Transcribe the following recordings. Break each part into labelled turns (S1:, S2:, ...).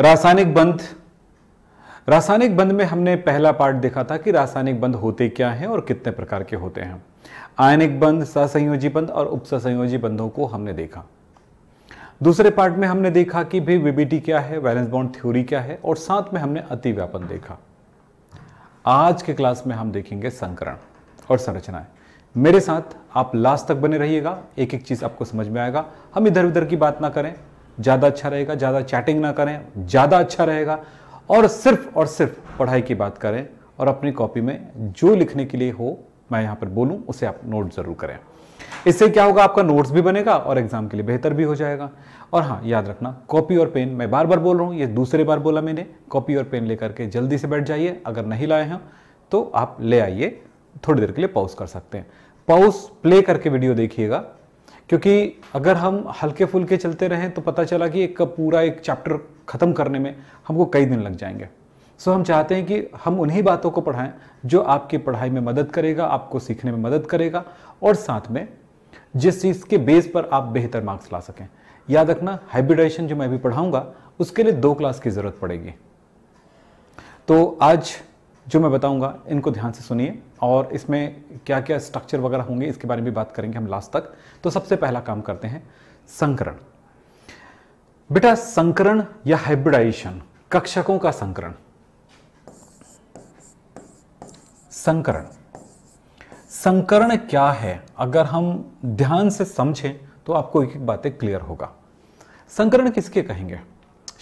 S1: रासायनिक बंध रासायनिक बंध में हमने पहला पार्ट देखा था कि रासायनिक बंध होते क्या हैं और कितने प्रकार के होते हैं आयनिक बंध ससंयोजी बंध और उपसंयोजी बंधों को हमने देखा दूसरे पार्ट में हमने देखा कि भी वीबीटी क्या है वैलेंस बॉन्ड थ्योरी क्या है और साथ में हमने अतिव्यापन देखा आज के क्लास में हम देखेंगे संकरण और संरचनाएं मेरे साथ आप लास्ट तक बने रहिएगा एक एक चीज़ आपको समझ में आएगा हम इधर उधर की बात ना करें ज़्यादा अच्छा रहेगा ज़्यादा चैटिंग ना करें ज़्यादा अच्छा रहेगा और सिर्फ और सिर्फ पढ़ाई की बात करें और अपनी कॉपी में जो लिखने के लिए हो मैं यहाँ पर बोलूँ उसे आप नोट ज़रूर करें इससे क्या होगा आपका नोट्स भी बनेगा और एग्जाम के लिए बेहतर भी हो जाएगा और हाँ याद रखना कॉपी और पेन मैं बार बार बोल रहा हूँ ये दूसरे बार बोला मैंने कॉपी और पेन लेकर के जल्दी से बैठ जाइए अगर नहीं लाए हैं तो आप ले आइए थोड़ी देर के लिए पॉज कर सकते हैं पॉज प्ले करके वीडियो देखिएगा क्योंकि अगर हम हल्के फुल्के चलते रहें तो पता चला कि एक पूरा एक चैप्टर ख़त्म करने में हमको कई दिन लग जाएंगे सो हम चाहते हैं कि हम उन्हीं बातों को पढ़ाएं जो आपकी पढ़ाई में मदद करेगा आपको सीखने में मदद करेगा और साथ में जिस चीज़ के बेस पर आप बेहतर मार्क्स ला सकें याद रखना हाइब्रिडाइजेशन जो मैं अभी पढ़ाऊंगा उसके लिए दो क्लास की ज़रूरत पड़ेगी तो आज जो मैं बताऊंगा इनको ध्यान से सुनिए और इसमें क्या क्या स्ट्रक्चर वगैरह होंगे इसके बारे में भी बात करेंगे हम लास्ट तक तो सबसे पहला काम करते हैं संकरण बेटा संकरण या हाइब्रिडाइजेशन कक्षकों का संकरण संकरण संकरण क्या है अगर हम ध्यान से समझें तो आपको एक एक बातें क्लियर होगा संकरण किसके कहेंगे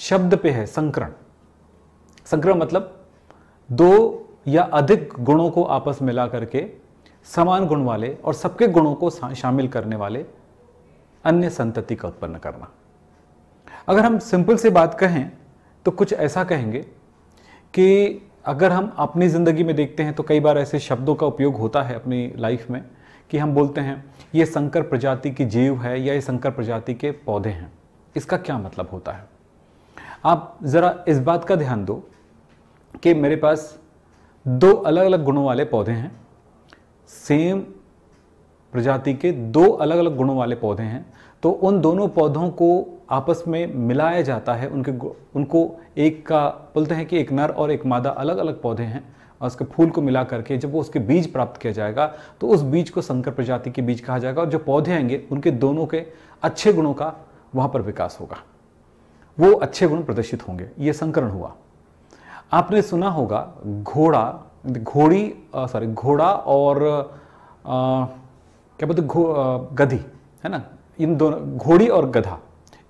S1: शब्द पे है संकरण संकरण मतलब दो या अधिक गुणों को आपस में मिला करके समान गुण वाले और सबके गुणों को शामिल करने वाले अन्य संतति का उत्पन्न करना अगर हम सिंपल से बात कहें तो कुछ ऐसा कहेंगे कि अगर हम अपनी ज़िंदगी में देखते हैं तो कई बार ऐसे शब्दों का उपयोग होता है अपनी लाइफ में कि हम बोलते हैं ये संकर प्रजाति की जीव है या ये संकर प्रजाति के पौधे हैं इसका क्या मतलब होता है आप ज़रा इस बात का ध्यान दो कि मेरे पास दो अलग अलग गुणों वाले पौधे हैं सेम प्रजाति के दो अलग अलग गुणों वाले पौधे हैं तो उन दोनों पौधों को आपस में मिलाया जाता है उनके उनको एक का बोलते हैं कि एक नर और एक मादा अलग अलग पौधे हैं और उसके फूल को मिला करके जब वो उसके बीज प्राप्त किया जाएगा तो उस बीज को संकर प्रजाति के बीज कहा जाएगा और जो पौधे आएंगे उनके दोनों के अच्छे गुणों का वहाँ पर विकास होगा वो अच्छे गुण प्रदर्शित होंगे ये संकरण हुआ आपने सुना होगा घोड़ा घोड़ी सॉरी घोड़ा और आ, क्या बोलते घो गधी है ना इन दोनों घोड़ी और गधा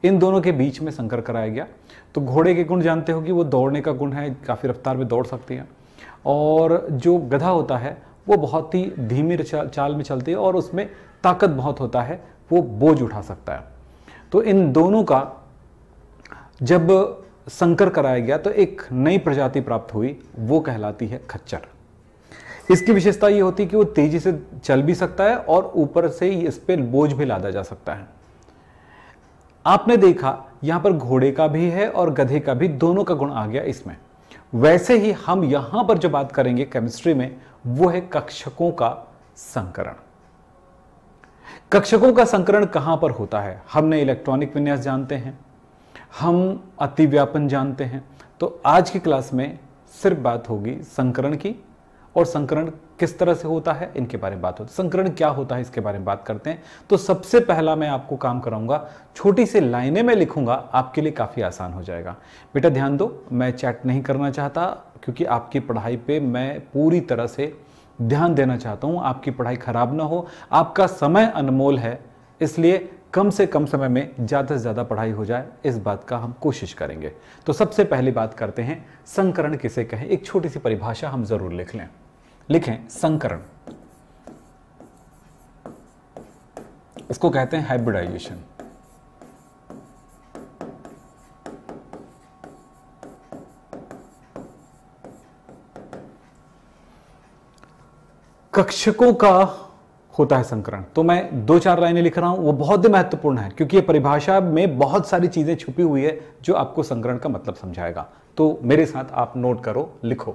S1: इन दोनों के बीच में संकर कराया गया तो घोड़े के गुण जानते हो कि वो दौड़ने का गुण है काफ़ी रफ्तार में दौड़ सकते हैं और जो गधा होता है वो बहुत ही धीमी चाल में चलती है और उसमें ताकत बहुत होता है वो बोझ उठा सकता है तो इन दोनों का जब संकर कराया गया तो एक नई प्रजाति प्राप्त हुई वो कहलाती है खच्चर इसकी विशेषता ये होती है कि वो तेजी से चल भी सकता है और ऊपर से ही इस पर बोझ भी लादा जा सकता है आपने देखा यहां पर घोड़े का भी है और गधे का भी दोनों का गुण आ गया इसमें वैसे ही हम यहां पर जो बात करेंगे केमिस्ट्री में वो है कक्षकों का संकरण कक्षकों का संकरण कहां पर होता है हमने इलेक्ट्रॉनिक विन्यास जानते हैं हम अतिव्यापन जानते हैं तो आज की क्लास में सिर्फ बात होगी संकरण की और संकरण किस तरह से होता है इनके बारे में बात होती है संकरण क्या होता है इसके बारे में बात करते हैं तो सबसे पहला मैं आपको काम कराऊंगा छोटी सी लाइनें में लिखूंगा आपके लिए काफ़ी आसान हो जाएगा बेटा ध्यान दो मैं चैट नहीं करना चाहता क्योंकि आपकी पढ़ाई पे मैं पूरी तरह से ध्यान देना चाहता हूँ आपकी पढ़ाई खराब ना हो आपका समय अनमोल है इसलिए कम से कम समय में ज़्यादा से ज़्यादा पढ़ाई हो जाए इस बात का हम कोशिश करेंगे तो सबसे पहली बात करते हैं संकरण किसे कहें एक छोटी सी परिभाषा हम ज़रूर लिख लें लिखें संकरण इसको कहते हैं हाइब्रिडाइजेशन कक्षकों का होता है संकरण तो मैं दो चार लाइनें लिख रहा हूं वो बहुत ही महत्वपूर्ण है क्योंकि ये परिभाषा में बहुत सारी चीजें छुपी हुई है जो आपको संकरण का मतलब समझाएगा तो मेरे साथ आप नोट करो लिखो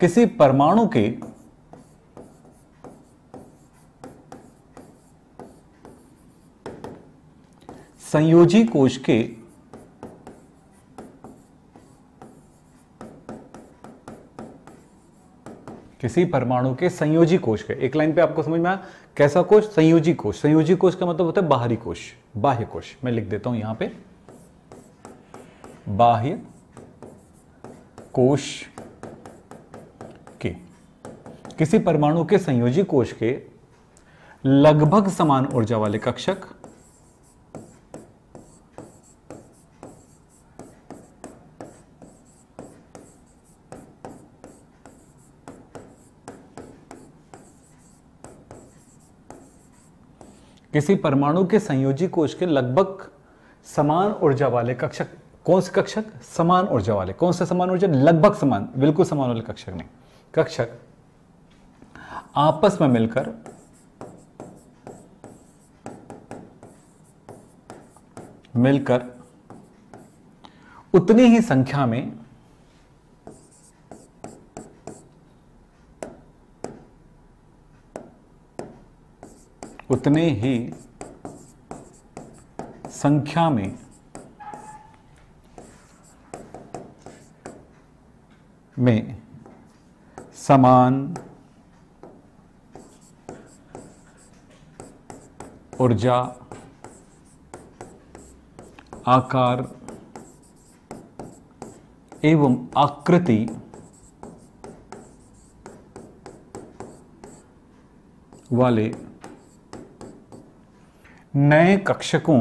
S1: किसी परमाणु के संयोजी कोश के किसी परमाणु के संयोजी कोश के एक लाइन पे आपको समझ में आया कैसा कोश संयोजी कोश संयोजी कोश का मतलब होता है बाहरी कोश बाह्य कोश मैं लिख देता हूं यहां पे बाह्य कोश के किसी परमाणु के संयोजी कोश के लगभग समान ऊर्जा वाले कक्षक किसी परमाणु के संयोजी कोश के लगभग समान ऊर्जा वाले कक्षक कौन से कक्षक समान ऊर्जा वाले कौन से समान ऊर्जा लगभग समान बिल्कुल समान वाले कक्षक नहीं कक्षक आपस में मिलकर मिलकर उतनी ही संख्या में उतने ही संख्या में में समान ऊर्जा आकार एवं आकृति वाले नए कक्षकों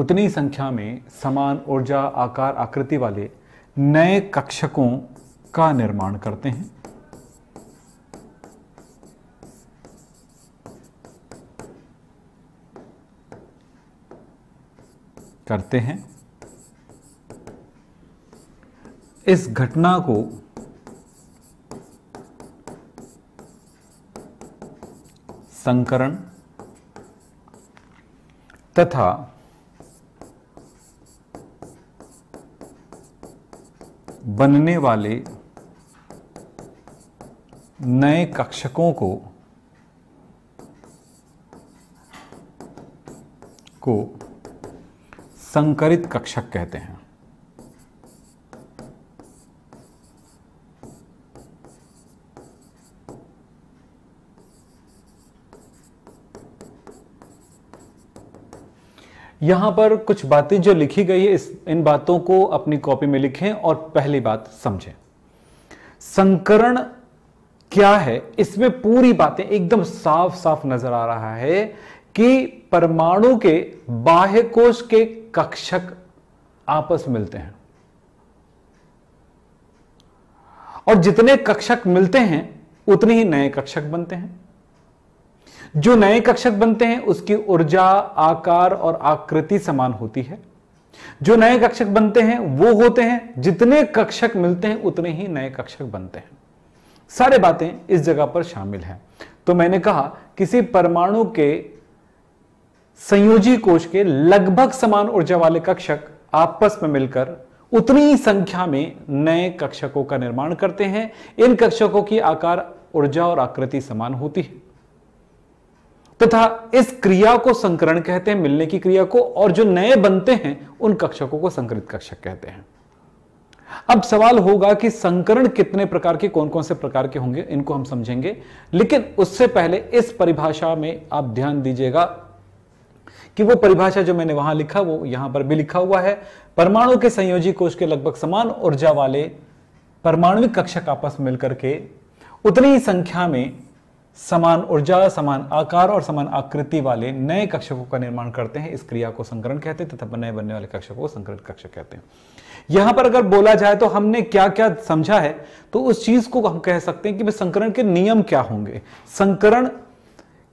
S1: उतनी संख्या में समान ऊर्जा आकार आकृति वाले नए कक्षकों का निर्माण करते हैं करते हैं इस घटना को संकरण तथा बनने वाले नए कक्षकों को को संकरित कक्षक कहते हैं यहां पर कुछ बातें जो लिखी गई है इस इन बातों को अपनी कॉपी में लिखें और पहली बात समझें संकरण क्या है इसमें पूरी बातें एकदम साफ साफ नजर आ रहा है कि परमाणु के बाह्य कोश के कक्षक आपस मिलते हैं और जितने कक्षक मिलते हैं उतने ही नए कक्षक बनते हैं जो नए कक्षक बनते हैं उसकी ऊर्जा आकार और आकृति समान होती है जो नए कक्षक बनते हैं वो होते हैं जितने कक्षक मिलते हैं उतने ही नए कक्षक बनते हैं सारे बातें इस जगह पर शामिल हैं तो मैंने कहा किसी परमाणु के संयोजी कोश के लगभग समान ऊर्जा वाले कक्षक आपस में मिलकर उतनी संख्या में नए कक्षकों का निर्माण करते हैं इन कक्षकों की आकार ऊर्जा और आकृति समान होती है तथा इस क्रिया को संकरण कहते हैं मिलने की क्रिया को और जो नए बनते हैं उन कक्षकों को संकरित कक्षक कहते हैं अब सवाल होगा कि संकरण कितने प्रकार के कौन कौन से प्रकार के होंगे इनको हम समझेंगे लेकिन उससे पहले इस परिभाषा में आप ध्यान दीजिएगा कि वो परिभाषा जो मैंने वहां लिखा वो यहां पर भी लिखा हुआ है परमाणु के संयोजी कोष के लगभग समान ऊर्जा वाले परमाणु कक्षक आपस मिलकर के उतनी संख्या में समान ऊर्जा समान आकार और समान आकृति वाले नए कक्षकों का निर्माण करते हैं इस क्रिया को संकरण कहते हैं तथा नए बनने वाले कक्षकों को संकरण कक्षक कहते हैं यहां पर अगर बोला जाए तो हमने क्या क्या समझा है तो उस चीज को हम कह सकते हैं कि संकरण के नियम क्या होंगे संकरण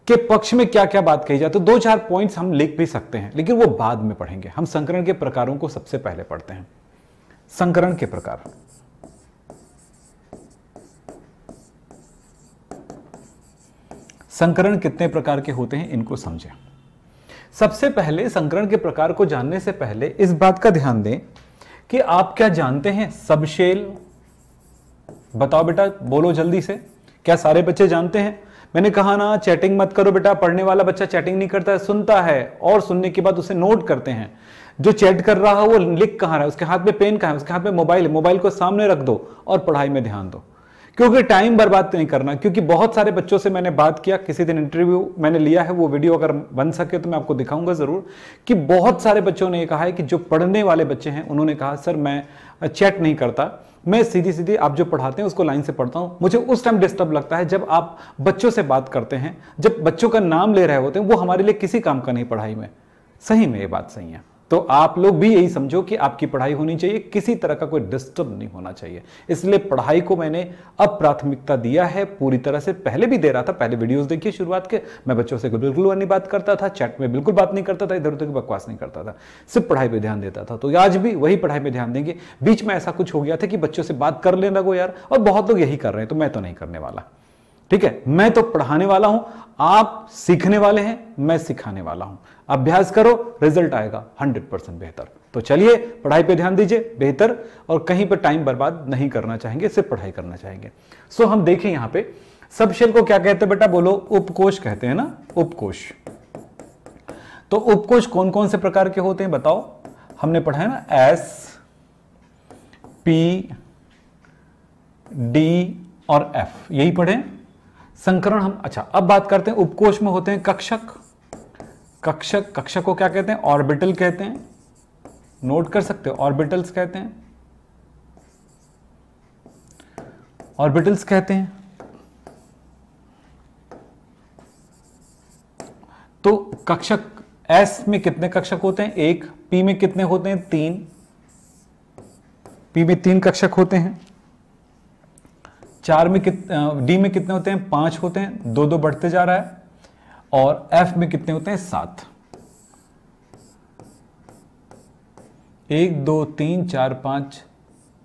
S1: के पक्ष में क्या क्या बात कही जाए तो दो चार पॉइंट्स हम लिख भी सकते हैं लेकिन वो बाद में पढ़ेंगे हम संकरण के प्रकारों को सबसे पहले पढ़ते हैं संकरण के प्रकार संकरण कितने प्रकार के होते हैं इनको समझें सबसे पहले संकरण के प्रकार को जानने से पहले इस बात का ध्यान दें कि आप क्या जानते हैं सबशेल बताओ बेटा बोलो जल्दी से क्या सारे बच्चे जानते हैं मैंने कहा ना चैटिंग मत करो बेटा पढ़ने वाला बच्चा चैटिंग नहीं करता है सुनता है और सुनने के बाद उसे नोट करते हैं जो चैट कर रहा है वो लिख कहां रहा है उसके हाथ में पेन कहां है उसके हाथ में मोबाइल है मोबाइल को सामने रख दो और पढ़ाई में ध्यान दो क्योंकि टाइम बर्बाद तो नहीं करना क्योंकि बहुत सारे बच्चों से मैंने बात किया किसी दिन इंटरव्यू मैंने लिया है वो वीडियो अगर बन सके तो मैं आपको दिखाऊंगा ज़रूर कि बहुत सारे बच्चों ने कहा है कि जो पढ़ने वाले बच्चे हैं उन्होंने कहा सर मैं चैट नहीं करता मैं सीधी सीधी आप जो पढ़ाते हैं उसको लाइन से पढ़ता हूँ मुझे उस टाइम डिस्टर्ब लगता है जब आप बच्चों से बात करते हैं जब बच्चों का नाम ले रहे होते हैं वो हमारे लिए किसी काम का नहीं पढ़ाई में सही में ये बात सही है तो आप लोग भी यही समझो कि आपकी पढ़ाई होनी चाहिए किसी तरह का कोई डिस्टर्ब नहीं होना चाहिए इसलिए पढ़ाई को मैंने अब प्राथमिकता दिया है पूरी तरह से पहले भी दे रहा था पहले वीडियोस देखिए शुरुआत के मैं बच्चों से बिल्कुल नहीं बात करता था चैट में बिल्कुल बात नहीं करता था इधर उधर की बकवास नहीं करता था सिर्फ पढ़ाई पर ध्यान देता था तो आज भी वही पढ़ाई पर ध्यान देंगे बीच में ऐसा कुछ हो गया था कि बच्चों से बात कर लेने लगो यार और बहुत लोग यही कर रहे हैं तो मैं तो नहीं करने वाला ठीक है मैं तो पढ़ाने वाला हूं आप सीखने वाले हैं मैं सिखाने वाला हूं अभ्यास करो रिजल्ट आएगा 100 परसेंट बेहतर तो चलिए पढ़ाई पे ध्यान दीजिए बेहतर और कहीं पर टाइम बर्बाद नहीं करना चाहेंगे सिर्फ पढ़ाई करना चाहेंगे सो हम देखें यहां पे सबशेल को क्या कहते हैं बेटा बोलो उपकोश कहते हैं ना उपकोश तो उपकोश कौन कौन से प्रकार के होते हैं बताओ हमने पढ़ा है ना एस पी डी और एफ यही पढ़े संकरण हम अच्छा अब बात करते हैं उपकोश में होते हैं कक्षक कक्षक कक्षक को क्या कहते हैं ऑर्बिटल कहते हैं नोट कर सकते हो ऑर्बिटल्स कहते हैं ऑर्बिटल्स कहते हैं तो कक्षक एस में कितने कक्षक होते हैं एक पी में कितने होते हैं तीन पी में तीन कक्षक होते हैं चार में कित डी में कितने होते हैं पांच होते हैं दो दो बढ़ते जा रहा है और एफ में कितने होते हैं सात एक दो तीन चार पांच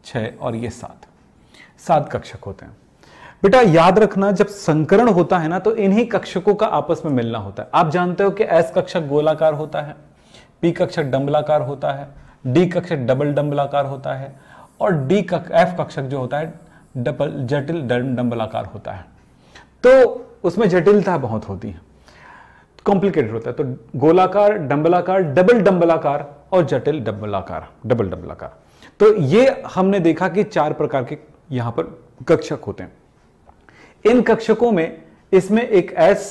S1: छ और ये सात सात कक्षक होते हैं बेटा याद रखना जब संकरण होता है ना तो इन्हीं कक्षकों का आपस में मिलना होता है आप जानते हो कि एस कक्षक गोलाकार होता है पी कक्षक डम्बलाकार होता है डी कक्षक डबल डम्बलाकार होता है और डी कक एफ कक्षक जो होता है डबल जटिल डम्बलाकार होता है तो उसमें जटिलता बहुत होती है कॉम्प्लिकेटेड होता है तो गोलाकार डंबलाकार डबल डम्बलाकार और जटिल डबलाकार डबल डंबलाकार तो ये हमने देखा कि चार प्रकार के यहां पर कक्षक होते हैं इन कक्षकों में इसमें एक एस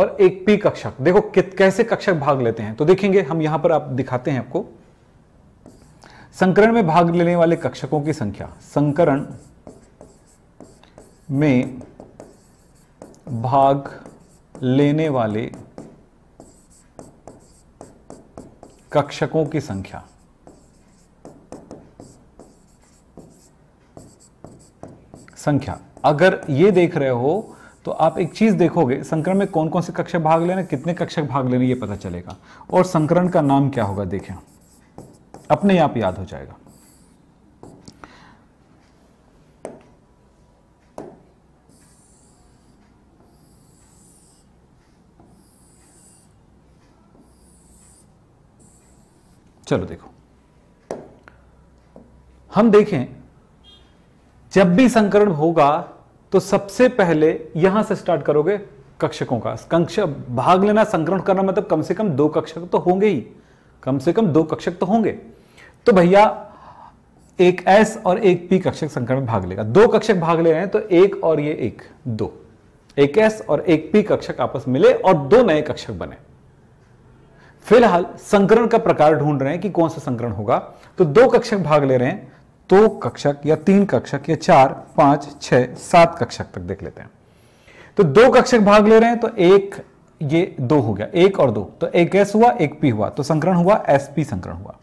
S1: और एक पी कक्षक देखो कैसे कक्षक भाग लेते हैं तो देखेंगे हम यहां पर आप दिखाते हैं आपको संकरण में भाग लेने वाले कक्षकों की संख्या संकरण में भाग लेने वाले कक्षकों की संख्या संख्या अगर ये देख रहे हो तो आप एक चीज देखोगे संकरण में कौन कौन से कक्षक भाग लेने कितने कक्षक भाग लेने ये पता चलेगा और संकरण का नाम क्या होगा देखें अपने आप याद हो जाएगा चलो देखो हम देखें जब भी संकरण होगा तो सबसे पहले यहां से स्टार्ट करोगे कक्षकों का कक्ष भाग लेना संकरण करना मतलब कम से कम दो कक्षक तो होंगे ही कम से कम दो कक्षक तो होंगे तो भैया एक एस और एक पी कक्षक संकरण भाग लेगा दो कक्षक भाग ले रहे हैं तो एक और ये एक दो एक एस और एक पी कक्षक आपस मिले और दो नए कक्षक बने फिलहाल संकरण का प्रकार ढूंढ रहे हैं कि कौन सा संकरण होगा तो दो कक्षक भाग ले रहे हैं दो तो कक्षक या तीन कक्षक या चार पांच छह सात कक्षक तक देख लेते हैं तो दो कक्षक भाग ले रहे हैं तो एक ये दो हो गया एक और दो तो एक एस हुआ एक पी हुआ तो संकरण हुआ एस पी संकरण हुआ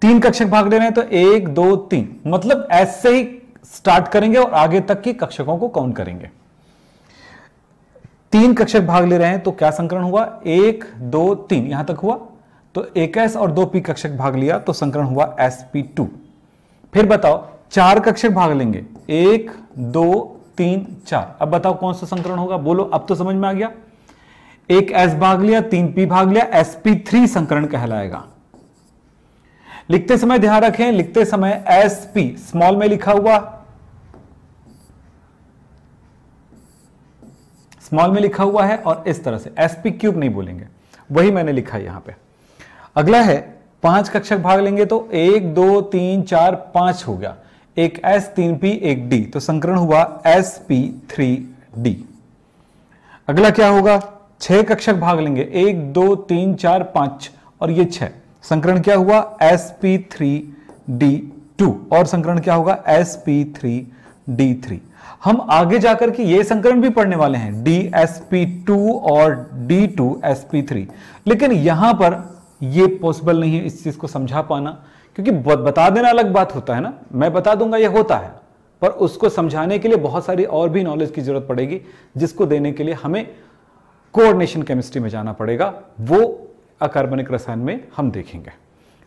S1: तीन कक्षक भाग ले रहे हैं तो एक दो तीन मतलब एस से ही स्टार्ट करेंगे और आगे तक के कक्षकों को काउंट करेंगे तीन कक्षक भाग ले रहे हैं तो क्या संकरण हुआ एक दो तीन यहां तक हुआ तो एक एस और दो पी कक्षक भाग लिया तो संकरण हुआ एस पी टू फिर बताओ चार कक्षक भाग लेंगे एक दो तीन चार अब बताओ कौन सा संकरण होगा बोलो अब तो समझ में आ गया एक एस भाग लिया तीन पी भाग लिया एस पी थ्री संकरण कहलाएगा लिखते समय ध्यान रखें लिखते समय एस पी स्मॉल में लिखा हुआ स्मॉल में लिखा हुआ है और इस तरह से एस पी क्यूब नहीं बोलेंगे वही मैंने लिखा है यहां पे अगला है पांच कक्षक भाग लेंगे तो एक दो तीन चार पांच हो गया एक एस तीन पी एक डी तो संकरण हुआ एस पी थ्री डी अगला क्या होगा छह कक्षक भाग लेंगे एक दो तीन चार पांच और ये छह संकरण क्या हुआ S P three D two और संकरण क्या होगा S P three D three हम आगे जाकर के ये संकरण भी पढ़ने वाले हैं डी एस पी टू और D two S P three लेकिन यहां पर ये पॉसिबल नहीं है इस चीज को समझा पाना क्योंकि बता देना अलग बात होता है ना मैं बता दूंगा ये होता है पर उसको समझाने के लिए बहुत सारी और भी नॉलेज की जरूरत पड़ेगी जिसको देने के लिए हमें कोऑर्डिनेशन केमिस्ट्री में जाना पड़ेगा वो अकार्बनिक रसायन में हम देखेंगे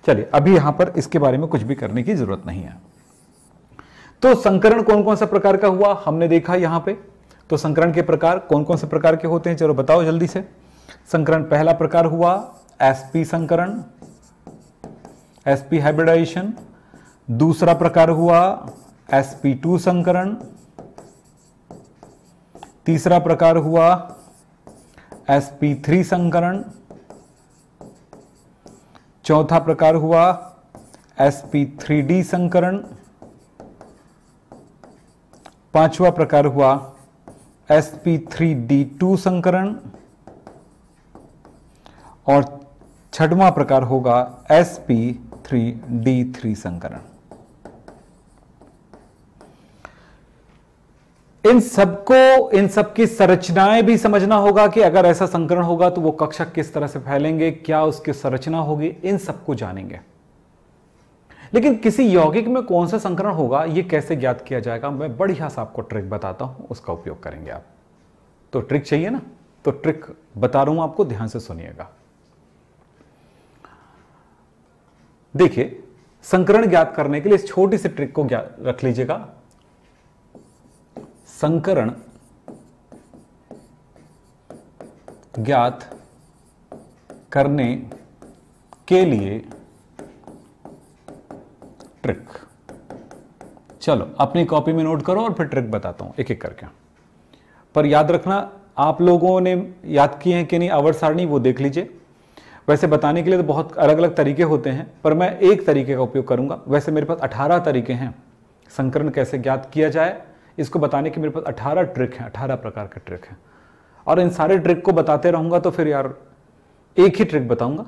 S1: चलिए अभी यहां पर इसके बारे में कुछ भी करने की जरूरत नहीं है तो संकरण कौन कौन सा प्रकार का हुआ हमने देखा यहां पे तो संकरण के प्रकार कौन कौन से प्रकार के होते हैं चलो बताओ जल्दी से संकरण पहला प्रकार हुआ एसपी संकरण एसपी हाइब्रिडाइजेशन दूसरा प्रकार हुआ टू संकरण तीसरा प्रकार हुआ थ्री संकरण चौथा प्रकार हुआ थ्री डी संकरण पांचवा प्रकार हुआ S P three D two संकरण और छठवा प्रकार होगा S P three D three संकरण इन सबको इन सबकी संरचनाएं भी समझना होगा कि अगर ऐसा संकरण होगा तो वो कक्षक किस तरह से फैलेंगे क्या उसकी संरचना होगी इन सबको जानेंगे लेकिन किसी यौगिक में कौन सा संकरण होगा ये कैसे ज्ञात किया जाएगा मैं बढ़िया सा आपको ट्रिक बताता हूँ उसका उपयोग करेंगे आप तो ट्रिक चाहिए ना तो ट्रिक बता रहा हूं आपको ध्यान से सुनिएगा देखिए संकरण ज्ञात करने के लिए इस छोटी सी ट्रिक को रख लीजिएगा संकरण ज्ञात करने के लिए ट्रिक चलो अपनी कॉपी में नोट करो और फिर ट्रिक बताता हूं एक एक करके पर याद रखना आप लोगों ने याद किए हैं कि नहीं अवर सारणी वो देख लीजिए वैसे बताने के लिए तो बहुत अलग अलग तरीके होते हैं पर मैं एक तरीके का उपयोग करूंगा वैसे मेरे पास 18 तरीके हैं संकरण कैसे ज्ञात किया जाए इसको बताने के मेरे पास 18 ट्रिक हैं 18 प्रकार के ट्रिक हैं और इन सारे ट्रिक को बताते रहूंगा तो फिर यार एक ही ट्रिक बताऊंगा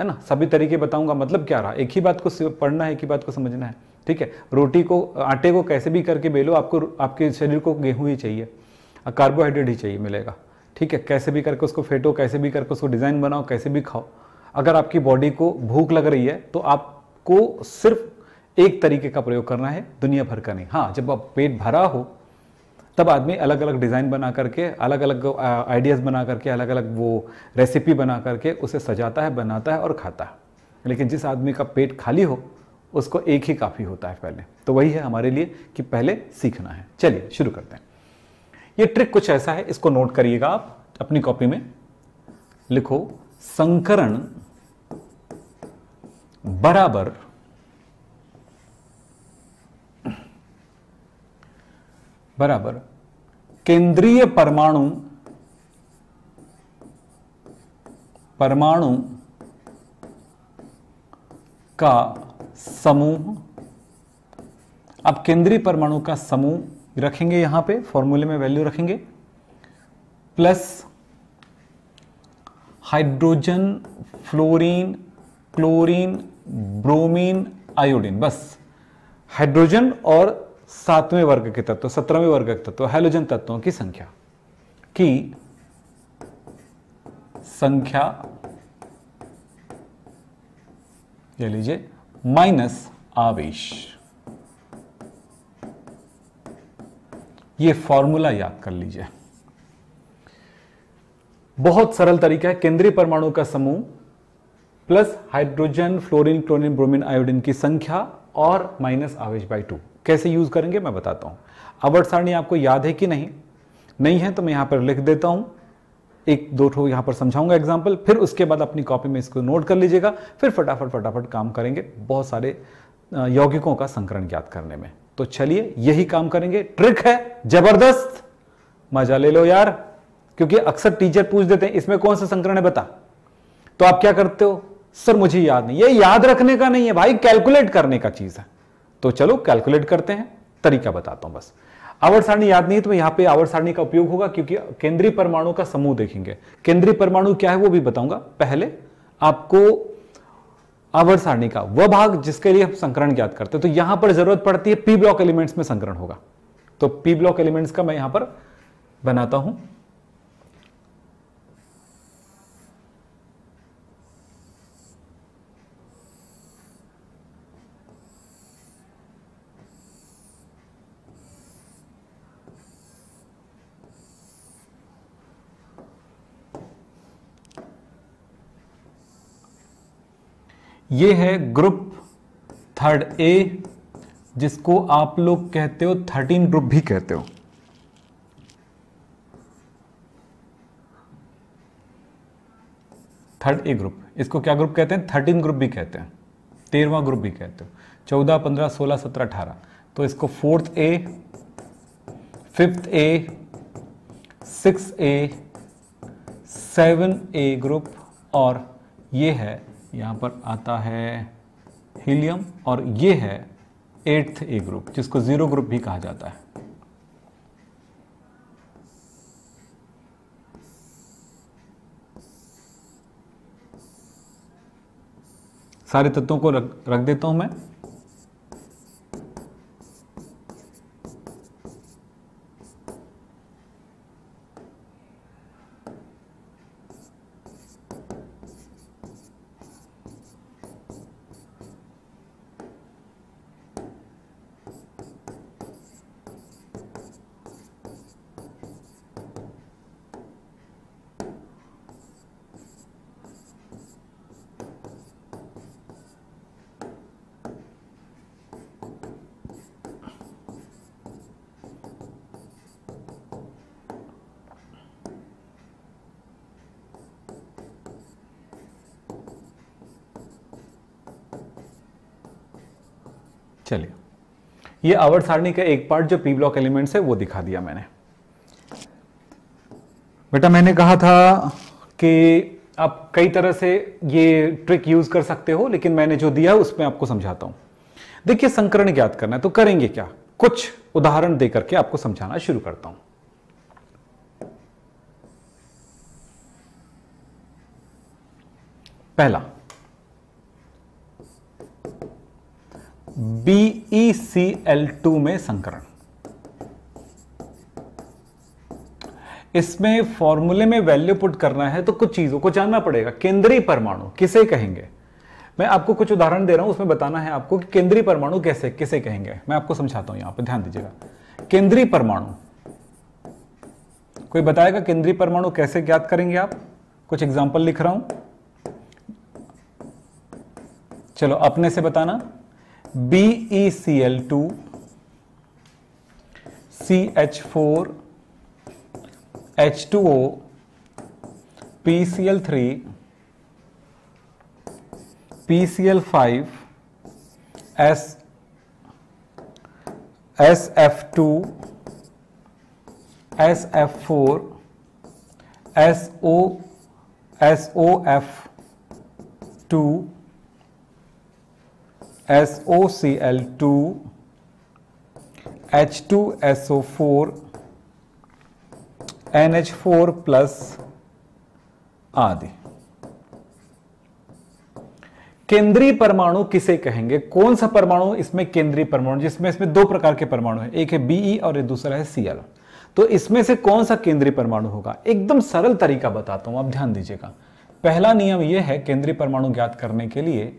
S1: है ना सभी तरीके बताऊंगा मतलब क्या रहा एक ही बात को पढ़ना है एक ही बात को समझना है ठीक है रोटी को आटे को कैसे भी करके बेलो आपको आपके शरीर को गेहूँ ही चाहिए कार्बोहाइड्रेट ही चाहिए मिलेगा ठीक है कैसे भी करके उसको फेटो कैसे भी करके उसको डिज़ाइन बनाओ कैसे भी खाओ अगर आपकी बॉडी को भूख लग रही है तो आपको सिर्फ एक तरीके का प्रयोग करना है दुनिया भर का नहीं हाँ जब आप पेट भरा हो तब आदमी अलग अलग डिज़ाइन बना करके अलग अलग आइडियाज़ बना करके अलग अलग वो रेसिपी बना करके उसे सजाता है बनाता है और खाता है लेकिन जिस आदमी का पेट खाली हो उसको एक ही काफ़ी होता है पहले तो वही है हमारे लिए कि पहले सीखना है चलिए शुरू करते हैं ये ट्रिक कुछ ऐसा है इसको नोट करिएगा आप अपनी कॉपी में लिखो संकरण बराबर बराबर केंद्रीय परमाणु परमाणु का समूह अब केंद्रीय परमाणु का समूह रखेंगे यहां पे फॉर्मूले में वैल्यू रखेंगे plus hydrogen fluorine chlorine bromine iodine बस हाइड्रोजन और सातवें वर्ग के तत्व सत्रहवें वर्ग के तत्व हाइलोजन तत्वों की संख्या की संख्या ले लीजिए माइनस आवेश ये फॉर्मूला याद कर लीजिए बहुत सरल तरीका है केंद्रीय परमाणु का समूह plus hydrogen fluorine chlorine bromine iodine की संख्या और माइनस आवेश बाय टू कैसे यूज़ करेंगे मैं बताता हूं अवर्ड सारणी आपको याद है कि नहीं नहीं है तो मैं यहां पर लिख देता हूं एक दो ठो यहां पर समझाऊंगा एग्जाम्पल फिर उसके बाद अपनी कॉपी में इसको नोट कर लीजिएगा फिर फटाफट फटाफट काम करेंगे बहुत सारे यौगिकों का संकरण ज्ञात करने में तो चलिए यही काम करेंगे ट्रिक है जबरदस्त मजा ले लो यार क्योंकि अक्सर टीचर पूछ देते हैं इसमें कौन सा संकरण है बता तो आप क्या करते हो सर मुझे याद नहीं ये याद रखने का नहीं है भाई कैलकुलेट करने का चीज है तो चलो कैलकुलेट करते हैं तरीका बताता हूं बस आवर्त सारणी याद नहीं तो यहां पे आवर्त सारणी का उपयोग होगा क्योंकि केंद्रीय परमाणु का समूह देखेंगे केंद्रीय परमाणु क्या है वो भी बताऊंगा पहले आपको आवर्त सारणी का वह भाग जिसके लिए हम संकरण याद करते हैं तो यहां पर जरूरत पड़ती है पी ब्लॉक एलिमेंट्स में संकरण होगा तो पी ब्लॉक एलिमेंट्स का मैं यहां पर बनाता हूं ये है ग्रुप थर्ड ए जिसको आप लोग कहते हो थर्टीन ग्रुप भी कहते हो थर्ड ए ग्रुप इसको क्या ग्रुप कहते हैं थर्टीन ग्रुप भी कहते हैं तेरवा ग्रुप भी कहते हो चौदह पंद्रह सोलह सत्रह अठारह तो इसको fourth A fifth A six A seven A group और ये है यहाँ पर आता है हीलियम और ये है एट्थ ए ग्रुप जिसको जीरो ग्रुप भी कहा जाता है सारे तत्वों को रख रख देता हूं मैं चलिए ये आवर्त सारणी का एक पार्ट जो पी ब्लॉक एलिमेंट्स है वो दिखा दिया मैंने बेटा मैंने कहा था कि आप कई तरह से ये ट्रिक यूज कर सकते हो लेकिन मैंने जो दिया है उसमें आपको समझाता हूं देखिए संकरण ज्ञात करना है तो करेंगे क्या कुछ उदाहरण देकर के आपको समझाना शुरू करता हूं पहला BeCl2 में संकरण इसमें फॉर्मूले में वैल्यू पुट करना है तो कुछ चीजों को जानना पड़ेगा केंद्रीय परमाणु किसे कहेंगे मैं आपको कुछ उदाहरण दे रहा हूं उसमें बताना है आपको कि केंद्रीय परमाणु कैसे किसे कहेंगे मैं आपको समझाता हूं यहां पर ध्यान दीजिएगा केंद्रीय परमाणु कोई बताएगा केंद्रीय परमाणु कैसे ज्ञात करेंगे आप कुछ एग्जाम्पल लिख रहा हूं चलो अपने से बताना BeCl2 CH4 H2O PCl3 PCl5 S SF2 SF4 SO SOF2 SOCl2, H2SO4, NH4 plus आदि केंद्रीय परमाणु किसे कहेंगे कौन सा परमाणु इसमें केंद्रीय परमाणु जिसमें इसमें दो प्रकार के परमाणु हैं एक है बीई e और एक दूसरा है सीएल तो इसमें से कौन सा केंद्रीय परमाणु होगा एकदम सरल तरीका बताता हूं आप ध्यान दीजिएगा पहला नियम यह है केंद्रीय परमाणु ज्ञात करने के लिए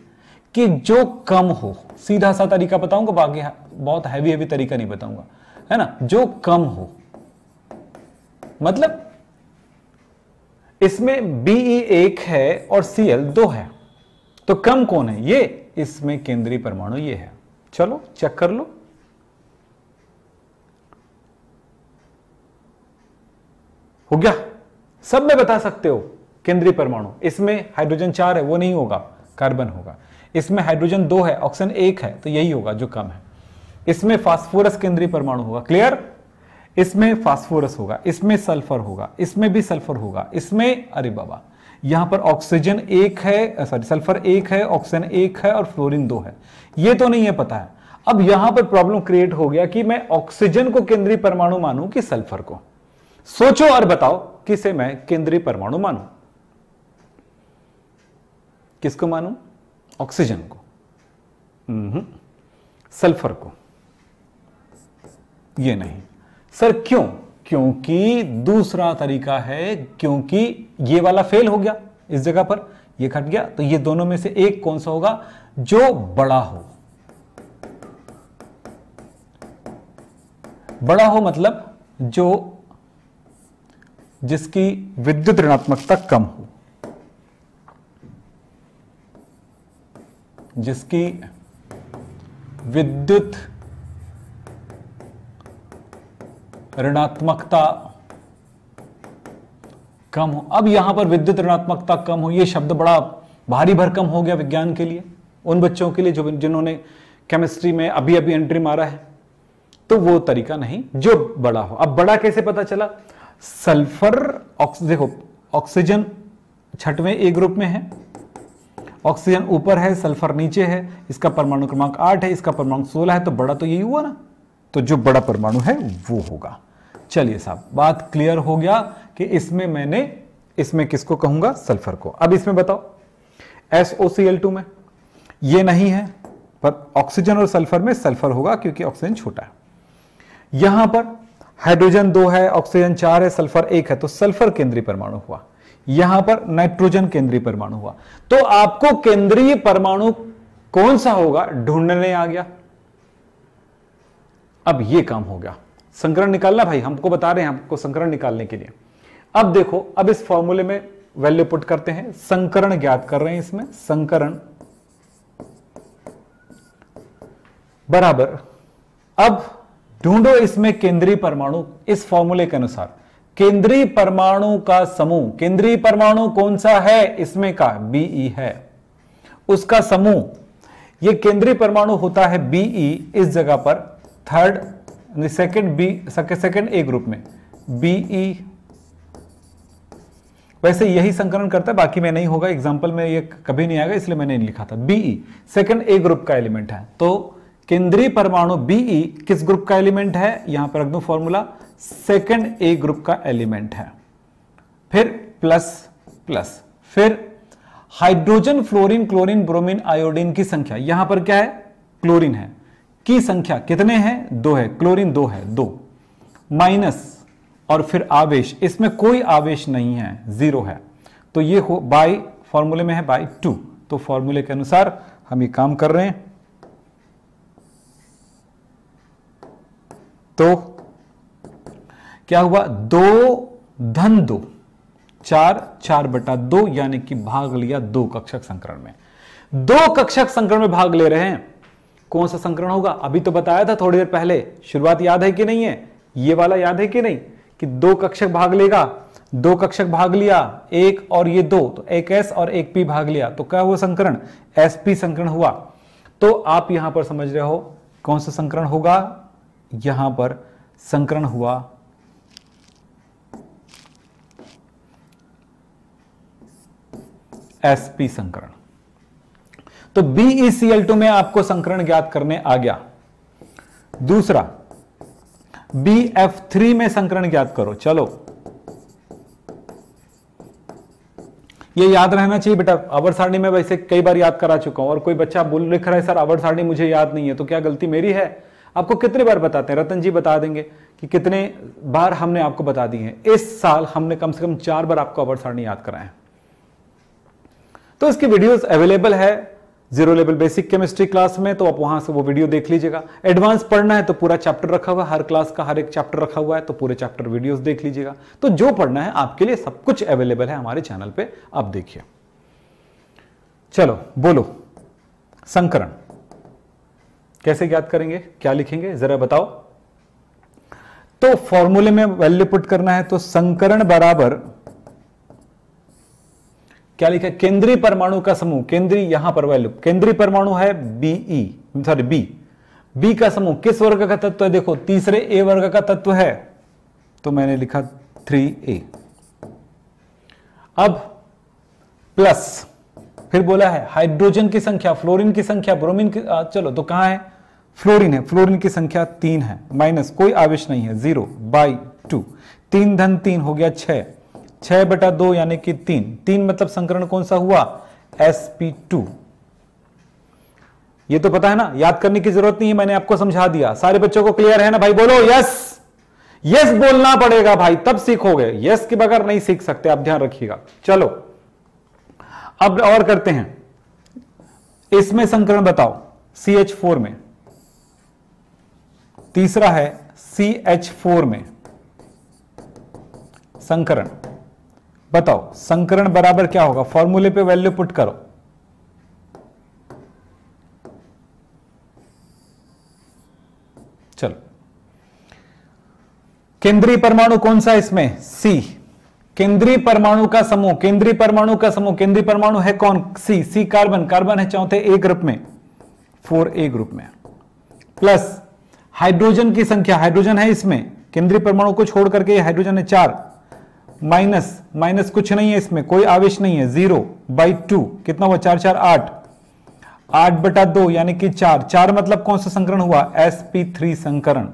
S1: कि जो कम हो सीधा सा तरीका बताऊंगा बाकी बहुत हैवी हैवी तरीका नहीं बताऊंगा है ना जो कम हो मतलब इसमें बीई e एक है और सीएल दो है तो कम कौन है ये इसमें केंद्रीय परमाणु ये है चलो चेक कर लो हो गया सब में बता सकते हो केंद्रीय परमाणु इसमें हाइड्रोजन चार है वो नहीं होगा कार्बन होगा इसमें हाइड्रोजन दो है ऑक्सीजन एक है तो यही होगा जो कम है इसमें फास्फोरस केंद्रीय परमाणु होगा क्लियर इसमें फास्फोरस होगा इसमें सल्फर होगा इसमें भी सल्फर होगा इसमें अरे बाबा यहां पर ऑक्सीजन एक है सॉरी सल्फर एक है ऑक्सीजन एक है और फ्लोरीन दो है ये तो नहीं है पता है अब यहां पर प्रॉब्लम क्रिएट हो गया कि मैं ऑक्सीजन को केंद्रीय परमाणु मानू कि सल्फर को सोचो और बताओ किसे मैं केंद्रीय परमाणु मानू किसको मानू ऑक्सीजन को हम्म। सल्फर को ये नहीं सर क्यों क्योंकि दूसरा तरीका है क्योंकि ये वाला फेल हो गया इस जगह पर ये घट गया तो ये दोनों में से एक कौन सा होगा जो बड़ा हो बड़ा हो मतलब जो जिसकी विद्युत ऋणात्मकता कम हो जिसकी विद्युत ऋणात्मकता कम हो अब यहां पर विद्युत ऋणात्मकता कम हो यह शब्द बड़ा भारी भरकम हो गया विज्ञान के लिए उन बच्चों के लिए जो जिन्होंने केमिस्ट्री में अभी अभी एंट्री मारा है तो वो तरीका नहीं जो बड़ा हो अब बड़ा कैसे पता चला सल्फर ऑक्स देखो ऑक्सीजन छठवें ए ग्रुप में है ऑक्सीजन ऊपर है सल्फर नीचे है इसका परमाणु क्रमांक आठ है इसका परमाणु सोलह है तो बड़ा तो यही हुआ ना तो जो बड़ा परमाणु है वो होगा चलिए साहब बात क्लियर हो गया कि इसमें मैंने इसमें किसको कहूंगा सल्फर को अब इसमें बताओ SOCl2 में ये नहीं है पर ऑक्सीजन और सल्फर में सल्फर होगा क्योंकि ऑक्सीजन छोटा है यहां पर हाइड्रोजन दो है ऑक्सीजन चार है सल्फर एक है तो सल्फर केंद्रीय परमाणु हुआ यहां पर नाइट्रोजन केंद्रीय परमाणु हुआ तो आपको केंद्रीय परमाणु कौन सा होगा ढूंढने आ गया अब यह काम हो गया संकरण निकालना भाई हमको बता रहे हैं हमको संकरण निकालने के लिए अब देखो अब इस फॉर्मूले में वैल्यू पुट करते हैं संकरण ज्ञात कर रहे हैं इसमें संकरण बराबर अब ढूंढो इसमें केंद्रीय परमाणु इस फॉर्मूले के अनुसार केंद्रीय परमाणु का समूह केंद्रीय परमाणु कौन सा है इसमें का बीई e है उसका समूह यह केंद्रीय परमाणु होता है बीई e, इस जगह पर third second B second A group में बीई e। वैसे यही संकरण करता है बाकी में नहीं होगा एग्जाम्पल में ये कभी नहीं आएगा इसलिए मैंने नहीं लिखा था बीई सेकेंड ए ग्रुप का एलिमेंट है तो केंद्रीय परमाणु बीई किस ग्रुप का एलिमेंट है यहां पर रख दू फॉर्मूला सेकंड ए ग्रुप का एलिमेंट है फिर प्लस प्लस फिर hydrogen fluorine chlorine bromine iodine की संख्या यहां पर क्या है क्लोरीन है की संख्या कितने हैं दो है क्लोरीन दो है दो माइनस और फिर आवेश इसमें कोई आवेश नहीं है जीरो है तो ये हो बाई फॉर्मूले में है बाई टू तो फॉर्मूले के अनुसार हम ये काम कर रहे हैं तो क्या हुआ दो धन दो चार चार बटा दो यानी कि भाग लिया दो कक्षक संकरण में दो कक्षक संकरण में भाग ले रहे हैं कौन सा संकरण होगा अभी तो बताया था थोड़ी देर पहले शुरुआत याद है कि नहीं है ये वाला याद है कि नहीं कि दो कक्षक भाग लेगा दो कक्षक भाग लिया एक और ये दो तो एक एस और एक पी भाग लिया तो क्या हुआ संकरण एस पी संकरण हुआ तो आप यहां पर समझ रहे हो कौन सा संकरण होगा यहां पर संकरण हुआ एसपी संकरण तो टू e में आपको संकरण ज्ञात करने आ गया दूसरा बी एफ थ्री में संकरण ज्ञात करो चलो ये याद रहना चाहिए बेटा अवर सारणी में वैसे कई बार याद करा चुका हूं और कोई बच्चा बोल लिख रहा है सर अवर सारणी मुझे याद नहीं है तो क्या गलती मेरी है आपको कितने बार बताते हैं रतन जी बता देंगे कि कितने बार हमने आपको बता दी है इस साल हमने कम से कम चार बार आपको अवर सारणी याद कराए है तो इसकी वीडियोस अवेलेबल है zero level basic chemistry class में तो आप वहां से वो वीडियो देख लीजिएगा एडवांस पढ़ना है तो पूरा चैप्टर रखा हुआ है हर क्लास का हर एक चैप्टर रखा हुआ है तो पूरे चैप्टर वीडियोस देख लीजिएगा तो जो पढ़ना है आपके लिए सब कुछ अवेलेबल है हमारे चैनल पे आप देखिए चलो बोलो संकरण कैसे याद करेंगे क्या लिखेंगे जरा बताओ तो फॉर्मूले में वैल्यू पुट करना है तो संकरण बराबर क्या लिखा है केंद्रीय परमाणु का समूह केंद्रीय यहां पर वैल्यू केंद्रीय परमाणु है बीई सॉरी बी बी का समूह किस वर्ग का तत्व है देखो तीसरे ए वर्ग का तत्व है तो मैंने लिखा थ्री ए अब प्लस फिर बोला है हाइड्रोजन की संख्या फ्लोरीन की संख्या ब्रोमीन की आ, चलो तो कहां है फ्लोरीन है फ्लोरीन की संख्या तीन है माइनस कोई आवेश नहीं है जीरो बाई टू तीन धन तीन हो गया छह छह बटा दो यानी कि तीन तीन मतलब संकरण कौन सा हुआ sp2 ये तो पता है ना याद करने की जरूरत नहीं है मैंने आपको समझा दिया सारे बच्चों को क्लियर है ना भाई बोलो यस यस बोलना पड़ेगा भाई तब सीखोगे यस के बगैर नहीं सीख सकते आप ध्यान रखिएगा चलो अब और करते हैं इसमें संकरण बताओ CH4 में तीसरा है CH4 में संकरण बताओ संकरण बराबर क्या होगा फॉर्मूले पे वैल्यू पुट करो चलो केंद्रीय परमाणु कौन सा इसमें सी केंद्रीय परमाणु का समूह केंद्रीय परमाणु का समूह केंद्रीय परमाणु है कौन सी सी कार्बन कार्बन है चौथे ए ग्रुप में फोर ए ग्रुप में प्लस हाइड्रोजन की संख्या हाइड्रोजन है इसमें केंद्रीय परमाणु को छोड़ करके हाइड्रोजन है चार माइनस माइनस कुछ नहीं है इसमें कोई आवेश नहीं है जीरो बाई टू कितना हुआ चार चार आठ आठ बटा दो यानी कि चार चार मतलब कौन सा संकरण हुआ एस पी थ्री संकरण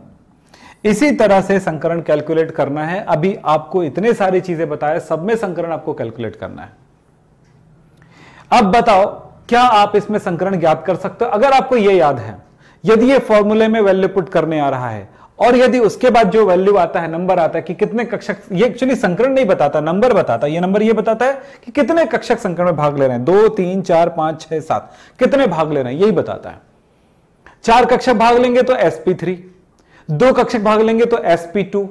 S1: इसी तरह से संकरण कैलकुलेट करना है अभी आपको इतने सारी चीजें बताया सब में संकरण आपको कैलकुलेट करना है अब बताओ क्या आप इसमें संकरण ज्ञात कर सकते हो अगर आपको यह याद है यदि ये फॉर्मूले में वैल्यू पुट करने आ रहा है और यदि उसके बाद जो वैल्यू आता है नंबर आता है कि कितने कक्षक ये एक्चुअली संकरण नहीं बताता नंबर बताता ये नंबर ये बताता है कि कितने कक्षक संकरण में भाग ले रहे हैं दो तीन चार पांच छह सात कितने भाग ले रहे हैं यही बताता है चार कक्षक भाग लेंगे तो एस पी थ्री दो कक्षक भाग लेंगे तो sp2 टू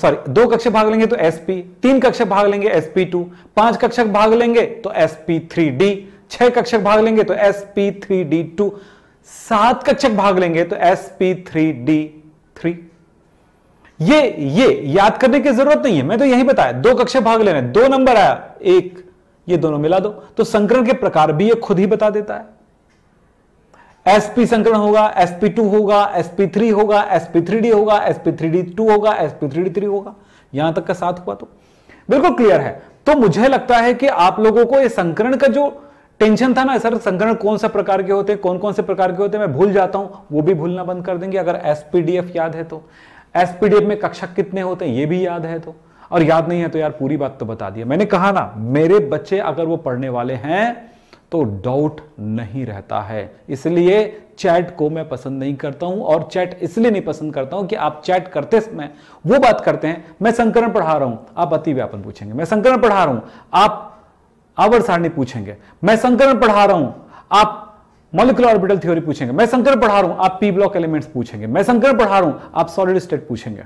S1: सॉरी दो कक्षक भाग लेंगे तो sp तीन कक्षक भाग लेंगे एस पी टू पांच कक्षक भाग लेंगे तो एस पी थ्री डी छह कक्षक भाग लेंगे तो S P three D two सात कक्षक भाग लेंगे तो S P three D three ये ये याद करने की जरूरत नहीं है मैं तो यही बताया दो कक्षा भाग लेने दो नंबर आया एक ये दोनों मिला दो तो संकरण के प्रकार भी ये खुद ही बता देता है एसपी संकरण होगा एसपी टू होगा एसपी थ्री होगा एसपी थ्री डी होगा एसपी थ्री डी टू होगा एसपी थ्री डी थ्री होगा यहां तक का साथ हुआ तो बिल्कुल क्लियर है तो मुझे लगता है कि आप लोगों को ये संकरण का जो टेंशन था ना सर संक्रमण कौन सा प्रकार के होते हैं कौन कौन से प्रकार के होते हैं मैं भूल जाता हूं वो भी भूलना बंद कर देंगे अगर एसपीडीएफ याद है तो एसपीडीएफ में कक्षा कितने होते हैं ये भी याद है तो और याद नहीं है तो यार पूरी बात तो बता दिया मैंने कहा ना मेरे बच्चे अगर वो पढ़ने वाले हैं तो डाउट नहीं रहता है इसलिए चैट को मैं पसंद नहीं करता हूं और चैट इसलिए नहीं पसंद करता हूं कि आप चैट करते समय वो बात करते हैं मैं संकरण पढ़ा रहा हूं आप अति व्यापन पूछेंगे मैं संकरण पढ़ा रहा हूं आप आवर सारणी पूछेंगे मैं संकरण पढ़ा रहा हूं आप मोलिकुलर ऑर्बिटल थ्योरी पूछेंगे मैं संकरण पढ़ा रहा हूं आप पी ब्लॉक एलिमेंट्स पूछेंगे मैं संकरण पढ़ा रहा हूं आप सॉलिड स्टेट पूछेंगे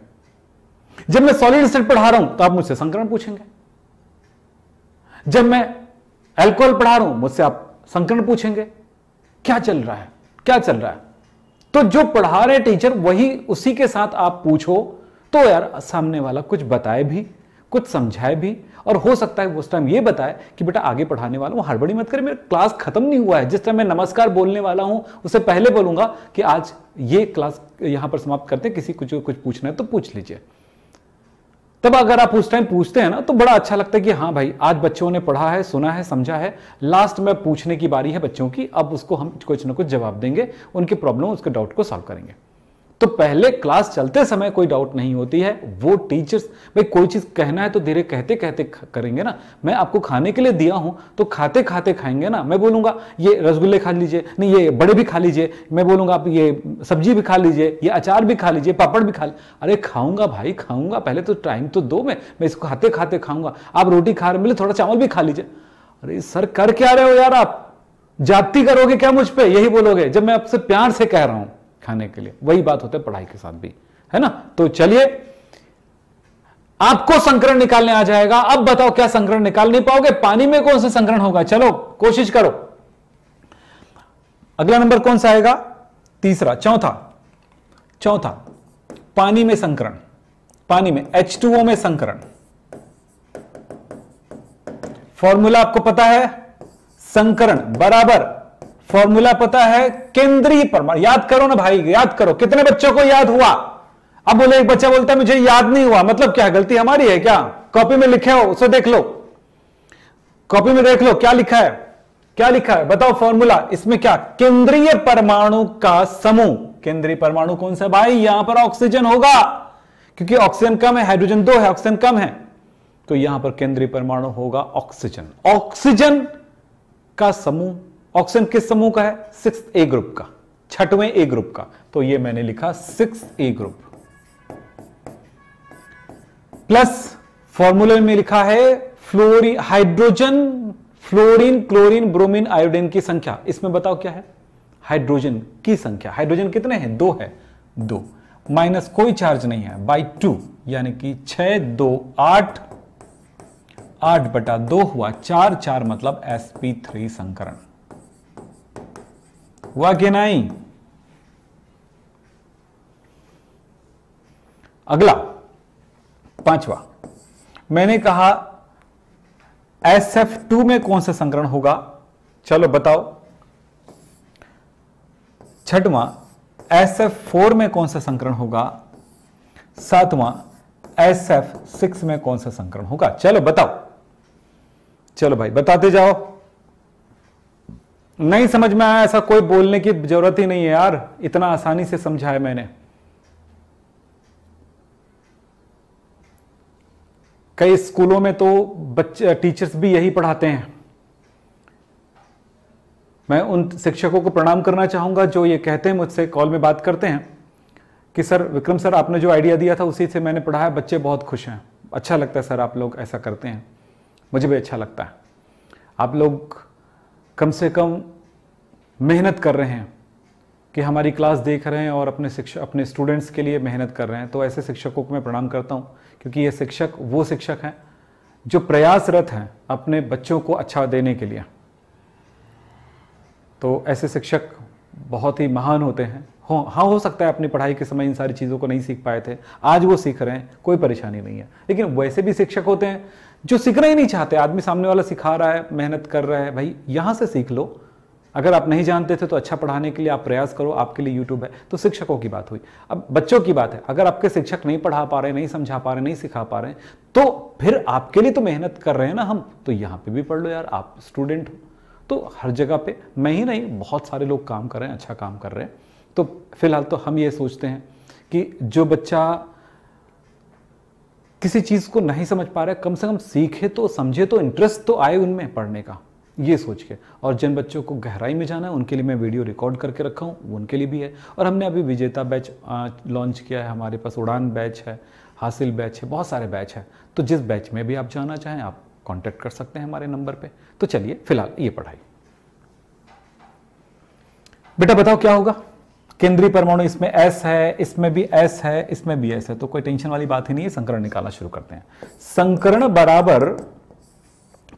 S1: जब मैं सॉलिड स्टेट पढ़ा रहा हूं तो आप मुझसे संकरण पूछेंगे जब मैं एल्कोहल पढ़ा रहा हूं मुझसे आप संकरण पूछेंगे क्या चल रहा है क्या चल रहा है तो जो पढ़ा रहे टीचर वही उसी के साथ आप पूछो तो यार सामने वाला कुछ बताए भी कुछ समझाए भी और हो सकता है उस टाइम ये बताए कि बेटा आगे पढ़ाने वाला हूँ हड़बड़ी मत करें मेरा क्लास खत्म नहीं हुआ है जिस टाइम मैं नमस्कार बोलने वाला हूँ उससे पहले बोलूंगा कि आज ये क्लास यहाँ पर समाप्त करते किसी कुछ कुछ पूछना है तो पूछ लीजिए तब अगर आप उस टाइम पूछते हैं ना तो बड़ा अच्छा लगता है कि हाँ भाई आज बच्चों ने पढ़ा है सुना है समझा है लास्ट में पूछने की बारी है बच्चों की अब उसको हम कुछ ना कुछ जवाब देंगे उनकी प्रॉब्लम उसके डाउट को सॉल्व करेंगे तो पहले क्लास चलते समय कोई डाउट नहीं होती है वो टीचर्स भाई कोई चीज़ कहना है तो धीरे कहते कहते करेंगे ना मैं आपको खाने के लिए दिया हूं तो खाते खाते खाएंगे ना मैं बोलूंगा ये रसगुल्ले खा लीजिए नहीं ये बड़े भी खा लीजिए मैं बोलूंगा आप ये सब्जी भी खा लीजिए ये अचार भी खा लीजिए पापड़ भी खा अरे खाऊंगा भाई खाऊंगा पहले तो टाइम तो दो मैं मैं इसको खाते खाते खाऊंगा आप रोटी खा रहे मिले थोड़ा चावल भी खा लीजिए अरे सर कर क्या रहे हो यार आप जाति करोगे क्या मुझ पर यही बोलोगे जब मैं आपसे प्यार से कह रहा हूं खाने के लिए वही बात होता है पढ़ाई के साथ भी है ना तो चलिए आपको संकरण निकालने आ जाएगा अब बताओ क्या संकरण निकाल नहीं पाओगे पानी में कौन सा संकरण होगा चलो कोशिश करो अगला नंबर कौन सा आएगा तीसरा चौथा चौथा पानी में संकरण पानी में H2O में संकरण फॉर्मूला आपको पता है संकरण बराबर फॉर्मूला पता है केंद्रीय परमाणु याद करो ना भाई याद करो कितने बच्चों को याद हुआ अब बोले एक बच्चा बोलता है मुझे याद नहीं हुआ मतलब क्या गलती हमारी है क्या कॉपी में लिखे हो उसे देख लो कॉपी में देख लो क्या लिखा है क्या लिखा है बताओ फॉर्मूला इसमें क्या केंद्रीय परमाणु का समूह केंद्रीय परमाणु कौन सा भाई यहां पर ऑक्सीजन होगा क्योंकि ऑक्सीजन कम है हाइड्रोजन दो है ऑक्सीजन कम है तो यहां पर केंद्रीय परमाणु होगा ऑक्सीजन ऑक्सीजन का समूह ऑक्सीजन किस समूह का है सिक्स ए ग्रुप का छठवें ए ग्रुप का तो ये मैंने लिखा सिक्स ए ग्रुप प्लस फॉर्मूले में लिखा है फ्लोरी hydrogen fluorine chlorine bromine iodine की संख्या इसमें बताओ क्या है हाइड्रोजन की संख्या हाइड्रोजन कितने हैं दो है दो माइनस कोई चार्ज नहीं है बाई टू यानी कि छह दो आठ आठ बटा दो हुआ चार चार मतलब एसपी थ्री संकरण हुआ कि नहीं अगला पांचवा मैंने कहा एस एफ टू में कौन सा संकरण होगा चलो बताओ छठवां एस एफ फोर में कौन सा संकरण होगा सातवां एस एफ सिक्स में कौन सा संकरण होगा चलो बताओ चलो भाई बताते जाओ नहीं समझ में आया ऐसा कोई बोलने की जरूरत ही नहीं है यार इतना आसानी से समझा है मैंने कई स्कूलों में तो बच्चे टीचर्स भी यही पढ़ाते हैं मैं उन शिक्षकों को प्रणाम करना चाहूंगा जो ये कहते हैं मुझसे कॉल में बात करते हैं कि सर विक्रम सर आपने जो आइडिया दिया था उसी से मैंने पढ़ाया बच्चे बहुत खुश हैं अच्छा लगता है सर आप लोग ऐसा करते हैं मुझे भी अच्छा लगता है आप लोग कम से कम मेहनत कर रहे हैं कि हमारी क्लास देख रहे हैं और अपने शिक्षक अपने स्टूडेंट्स के लिए मेहनत कर रहे हैं तो ऐसे शिक्षकों को मैं प्रणाम करता हूँ क्योंकि ये शिक्षक वो शिक्षक हैं जो प्रयासरत हैं अपने बच्चों को अच्छा देने के लिए तो ऐसे शिक्षक बहुत ही महान होते हैं हो हाँ हो सकता है अपनी पढ़ाई के समय इन सारी चीज़ों को नहीं सीख पाए थे आज वो सीख रहे हैं कोई परेशानी नहीं है लेकिन वैसे भी शिक्षक होते हैं जो सीखना ही नहीं चाहते आदमी सामने वाला सिखा रहा है मेहनत कर रहा है भाई यहाँ से सीख लो अगर आप नहीं जानते थे तो अच्छा पढ़ाने के लिए आप प्रयास करो आपके लिए यूट्यूब है तो शिक्षकों की बात हुई अब बच्चों की बात है अगर आपके शिक्षक नहीं पढ़ा पा रहे नहीं समझा पा रहे नहीं सिखा पा रहे तो फिर आपके लिए तो मेहनत कर रहे हैं ना हम तो यहाँ पे भी पढ़ लो यार आप स्टूडेंट हो तो हर जगह पे मैं ही नहीं बहुत सारे लोग काम कर रहे हैं अच्छा काम कर रहे हैं तो फिलहाल तो हम ये सोचते हैं कि जो बच्चा किसी चीज़ को नहीं समझ पा रहा है कम से कम सीखे तो समझे तो इंटरेस्ट तो आए उनमें पढ़ने का ये सोच के और जिन बच्चों को गहराई में जाना है उनके लिए मैं वीडियो रिकॉर्ड करके रखा हूँ उनके लिए भी है और हमने अभी विजेता बैच लॉन्च किया है हमारे पास उड़ान बैच है हासिल बैच है बहुत सारे बैच है तो जिस बैच में भी आप जाना चाहें आप कांटेक्ट कर सकते हैं हमारे नंबर पे तो चलिए फिलहाल ये पढ़ाई बेटा बताओ क्या होगा केंद्रीय परमाणु इसमें एस है इसमें भी एस है इसमें भी एस है तो कोई टेंशन वाली बात ही नहीं है संकरण निकालना शुरू करते हैं संकरण बराबर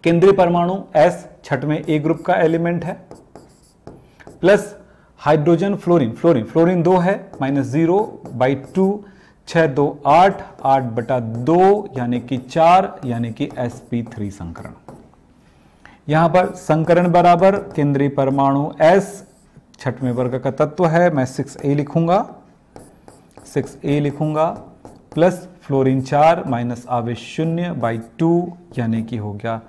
S1: केंद्रीय परमाणु एस छठ में ए ग्रुप का एलिमेंट है plus hydrogen fluorine fluorine fluorine दो है माइनस जीरो बाई टू छह दो आठ आठ बटा दो यानी कि चार यानी कि sp3 संकरण यहां पर संकरण बराबर केंद्रीय परमाणु s छठवें वर्ग का तत्व है मैं 6a लिखूंगा 6a लिखूंगा प्लस फ्लोरीन चार माइनस आवेश शून्य बाई टू यानी कि हो गया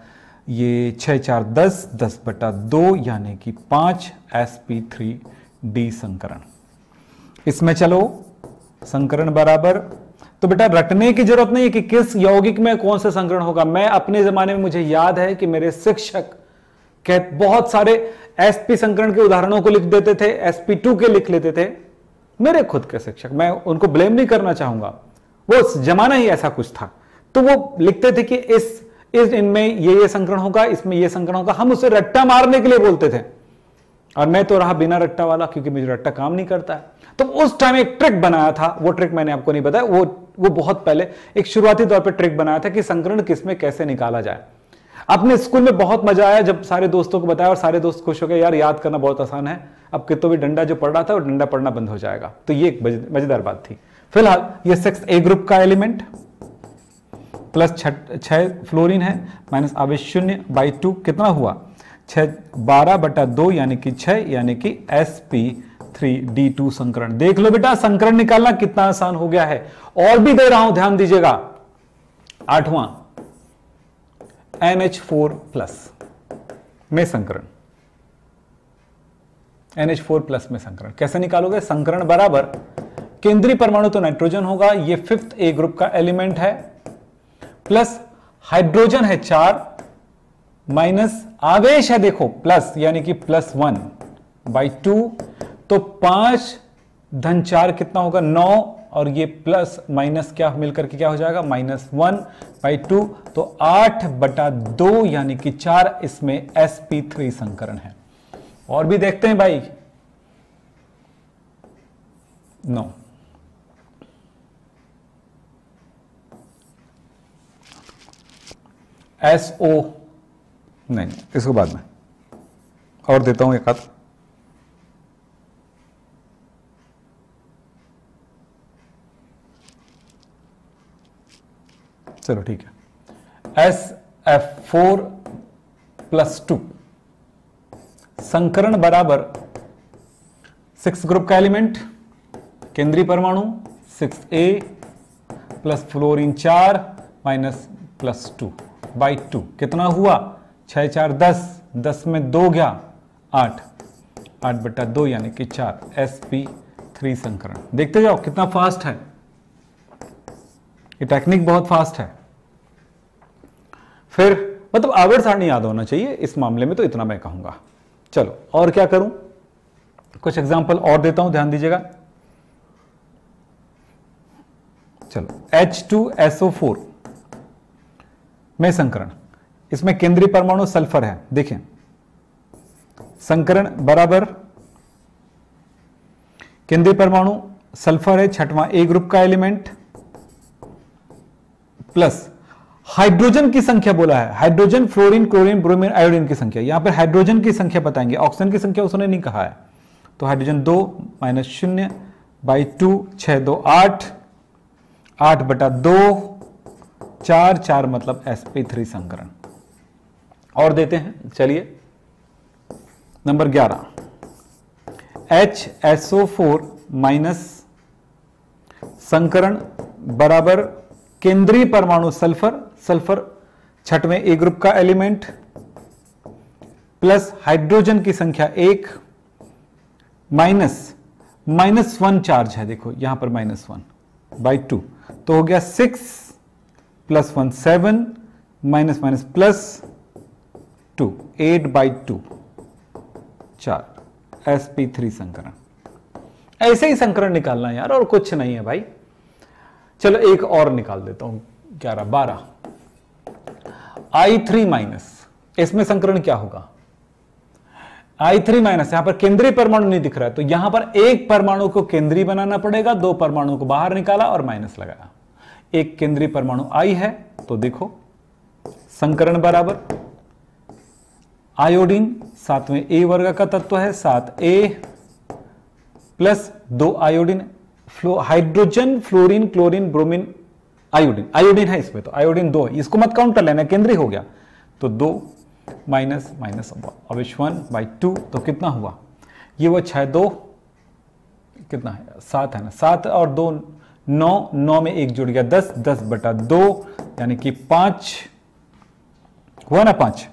S1: ये छह चार दस दस बटा दो यानी कि पांच एस पी थ्री डी संकरण इसमें चलो संकरण बराबर तो बेटा रटने की जरूरत नहीं है कि किस यौगिक में कौन सा संकरण होगा मैं अपने जमाने में मुझे याद है कि मेरे शिक्षक बहुत सारे एसपी संकरण के उदाहरणों को लिख देते थे एसपी टू के लिख लेते थे मेरे खुद के शिक्षक मैं उनको ब्लेम नहीं करना चाहूंगा वो जमाना ही ऐसा कुछ था तो वो लिखते थे कि इस इस इनमें ये ये संकरण होगा इसमें ये संकरण होगा हम उसे रट्टा मारने के लिए बोलते थे और मैं तो रहा बिना रट्टा वाला क्योंकि मुझे रट्टा काम नहीं करता है तो उस टाइम एक ट्रिक बनाया था वो ट्रिक मैंने आपको नहीं बताया वो वो बहुत पहले एक शुरुआती तौर पर ट्रिक बनाया था कि संकरण किसमें कैसे निकाला जाए अपने स्कूल में बहुत मजा आया जब सारे दोस्तों को बताया और सारे दोस्त खुश हो गए यार याद करना बहुत आसान है अब कितो तो भी डंडा जो पड़ रहा था वो डंडा पड़ना बंद हो जाएगा तो ये एक मजेदार बात थी फिलहाल ये सिक्स ए ग्रुप का एलिमेंट प्लस छ फ्लोरिन है माइनस आवेश शून्य बाई टू कितना हुआ छह बटा दो यानी कि छह यानी कि S P three D two संकरण देख लो बेटा संकरण निकालना कितना आसान हो गया है और भी दे रहा हूं ध्यान दीजिएगा आठवां एन एच फोर प्लस में संकरण फोर प्लस में संकरण कैसे निकालोगे संकरण बराबर केंद्रीय परमाणु तो नाइट्रोजन होगा ये फिफ्थ ए ग्रुप का एलिमेंट है प्लस हाइड्रोजन है चार माइनस आवेश है देखो प्लस यानी कि प्लस वन बाई टू तो पांच धन चार कितना होगा नौ और ये प्लस माइनस क्या मिलकर के क्या हो जाएगा माइनस वन बाई टू तो आठ बटा दो यानी कि चार इसमें एस पी थ्री संकरण है और भी देखते हैं भाई नौ एस ओ नहीं नहीं इसको बाद में और देता हूँ एक हाथ चलो ठीक है S F four plus two संकरण बराबर सिक्स ग्रुप का एलिमेंट केंद्रीय परमाणु सिक्स ए प्लस फ्लोरीन चार minus plus two by two कितना हुआ छः चार दस दस में दो गया आठ आठ बटा दो यानी कि चार एस पी थ्री संकरण देखते जाओ कितना फास्ट है ये टेक्निक बहुत फास्ट है फिर मतलब आवर्त सारणी याद होना चाहिए इस मामले में तो इतना मैं कहूंगा चलो और क्या करूं कुछ एग्जाम्पल और देता हूं ध्यान दीजिएगा चलो H2SO4 में संकरण इसमें केंद्रीय परमाणु सल्फर है देखें संकरण बराबर केंद्रीय परमाणु सल्फर है छठवां ए ग्रुप का एलिमेंट प्लस हाइड्रोजन की संख्या बोला है hydrogen fluorine chlorine bromine iodine की संख्या यहां पर हाइड्रोजन की संख्या बताएंगे ऑक्सीजन की संख्या उसने नहीं कहा है तो हाइड्रोजन दो माइनस शून्य बाई टू छः दो आठ आठ बटा दो चार चार मतलब एस पी थ्री संकरण और देते हैं चलिए नंबर ग्यारह H S O four minus संकरण बराबर केंद्रीय परमाणु सल्फर सल्फर छठवें ए ग्रुप का एलिमेंट प्लस हाइड्रोजन की संख्या एक माइनस माइनस वन चार्ज है देखो यहां पर माइनस वन बाई टू तो हो गया six plus one seven minus minus plus two eight by two चार एस पी थ्री संकरण ऐसे ही संकरण निकालना यार और कुछ नहीं है भाई चलो एक और निकाल देता हूं ग्यारह बारह आई थ्री माइनस इसमें संकरण क्या होगा आई थ्री माइनस यहां पर केंद्रीय परमाणु नहीं दिख रहा है तो यहां पर एक परमाणु को केंद्रीय बनाना पड़ेगा दो परमाणु को बाहर निकाला और माइनस लगाया एक केंद्रीय परमाणु आई है तो देखो संकरण बराबर आयोडीन सातवें ए वर्ग का तत्व है सात ए प्लस दो आयोडीन फ्लो hydrogen fluorine chlorine bromine iodine iodine है इसमें तो आयोडीन दो इसको मत काउंट कर लेना केंद्रीय हो गया तो दो माइनस माइनस अवेश वन बाई टू तो कितना हुआ ये वो छह दो कितना है सात है ना सात और दो नौ नौ में एक जुड़ गया दस दस बटा दो यानी कि पांच हुआ ना पांच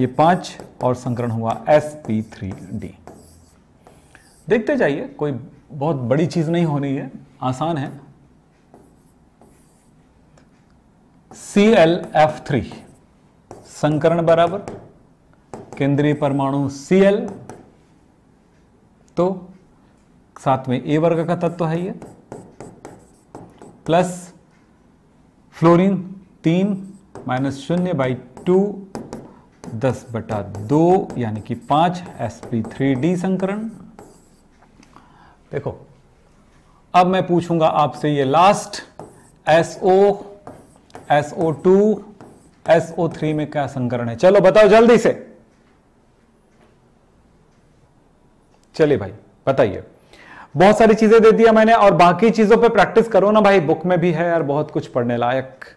S1: ये पांच और संकरण हुआ एस पी थ्री डी देखते जाइए कोई बहुत बड़ी चीज़ नहीं होनी है आसान है सी एल एफ थ्री संकरण बराबर केंद्रीय परमाणु सी एल तो साथ में ए वर्ग का तत्व तो है ये प्लस फ्लोरीन तीन माइनस शून्य बाई टू दस बटा दो यानी कि पांच एस पी थ्री डी संकरण देखो अब मैं पूछूंगा आपसे ये लास्ट SO, SO2, SO3 में क्या संकरण है चलो बताओ जल्दी से चलिए भाई बताइए बहुत सारी चीजें दे दिया मैंने और बाकी चीजों पे प्रैक्टिस करो ना भाई बुक में भी है यार बहुत कुछ पढ़ने लायक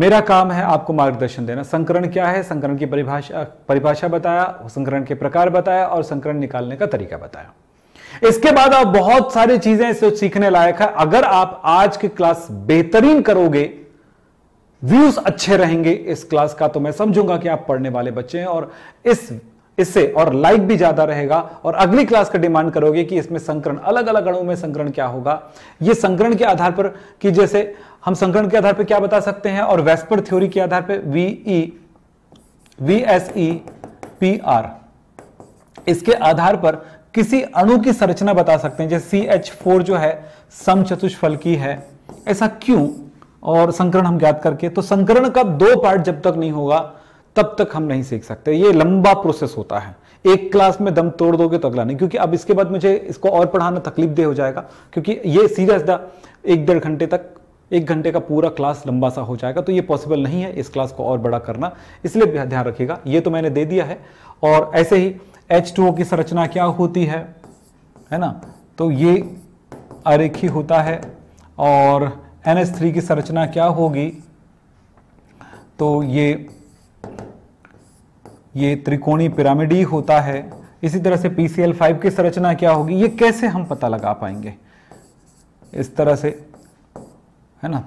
S1: मेरा काम है आपको मार्गदर्शन देना संकरण क्या है संकरण की परिभाषा परिभाषा बताया संकरण के प्रकार बताया और संकरण निकालने का तरीका बताया इसके बाद आप बहुत सारी चीजें इसे सीखने लायक है अगर आप आज की क्लास बेहतरीन करोगे व्यूज अच्छे रहेंगे इस क्लास का तो मैं समझूंगा कि आप पढ़ने वाले बच्चे हैं और इस इससे और लाइक भी ज्यादा रहेगा और अगली क्लास का डिमांड करोगे कि इसमें संकरण अलग अलग अणु में संकरण क्या होगा ये संकरण के आधार पर कि जैसे हम संकरण के आधार पर क्या बता सकते हैं और वेस्पर थ्योरी के आधार पर वीई V S E P R इसके आधार पर किसी अणु की संरचना बता सकते हैं जैसे सी एच फोर जो है सम की है ऐसा क्यों और संकरण हम ज्ञात करके तो संकरण का दो पार्ट जब तक नहीं होगा तब तक हम नहीं सीख सकते ये लंबा प्रोसेस होता है एक क्लास में दम तोड़ दोगे तो अगला नहीं क्योंकि अब इसके बाद मुझे इसको और पढ़ाना तकलीफ दे हो जाएगा क्योंकि ये सीधा सीधा एक डेढ़ घंटे तक एक घंटे का पूरा क्लास लंबा सा हो जाएगा तो ये पॉसिबल नहीं है इस क्लास को और बड़ा करना इसलिए ध्यान रखिएगा ये तो मैंने दे दिया है और ऐसे ही एच की संरचना क्या होती है है ना तो ये अरेखी होता है और एन की संरचना क्या होगी तो ये ये त्रिकोणी ही e होता है इसी तरह से पी सी एल फाइव की संरचना क्या होगी ये कैसे हम पता लगा पाएंगे इस तरह से है ना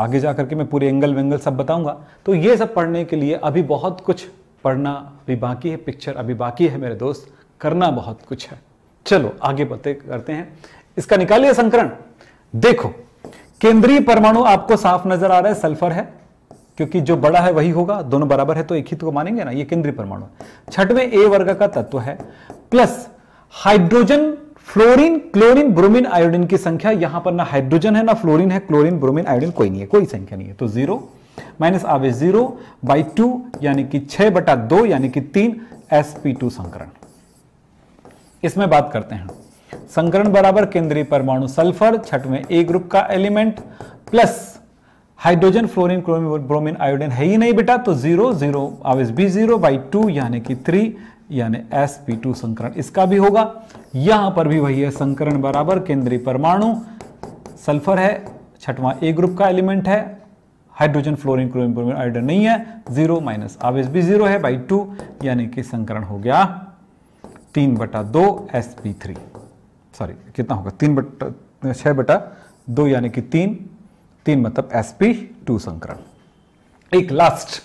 S1: आगे जा करके मैं पूरे एंगल वेंगल सब बताऊंगा तो ये सब पढ़ने के लिए अभी बहुत कुछ पढ़ना अभी बाकी है पिक्चर अभी बाकी है मेरे दोस्त करना बहुत कुछ है चलो आगे बते करते हैं इसका निकालिए संकरण देखो केंद्रीय परमाणु आपको साफ नजर आ रहा है सल्फर है क्योंकि जो बड़ा है वही होगा दोनों बराबर है तो एक ही तो मानेंगे ना ये केंद्रीय परमाणु छठवें ए वर्ग का तत्व है plus hydrogen fluorine chlorine bromine iodine की संख्या यहां पर ना हाइड्रोजन है ना फ्लोरीन है क्लोरीन ब्रोमीन आयोडीन कोई नहीं है कोई संख्या नहीं है तो जीरो माइनस आवेश जीरो बाई टू यानी कि छह बटा दो यानी कि तीन एस पी टू संकरण इसमें बात करते हैं संकरण बराबर केंद्रीय परमाणु सल्फर छठ में ए ग्रुप का element plus hydrogen fluorine chlorine bromine iodine है ही नहीं बेटा तो जीरो जीरो आवेश भी जीरो बाई टू यानी कि थ्री यानी एस पी टू संकरण इसका भी होगा यहां पर भी वही है संकरण बराबर केंद्रीय परमाणु सल्फर है छठवां ए ग्रुप का एलिमेंट है हाइड्रोजन फ्लोरिन क्लोरिन ब्रोमीन नहीं है जीरो माइनस आवेश भी जीरो है बाई टू यानी कि संकरण हो गया तीन बटा दो एस पी थ्री सॉरी कितना होगा तीन बटा छः बटा दो यानी कि तीन तीन मतलब एस पी टू संकरण एक last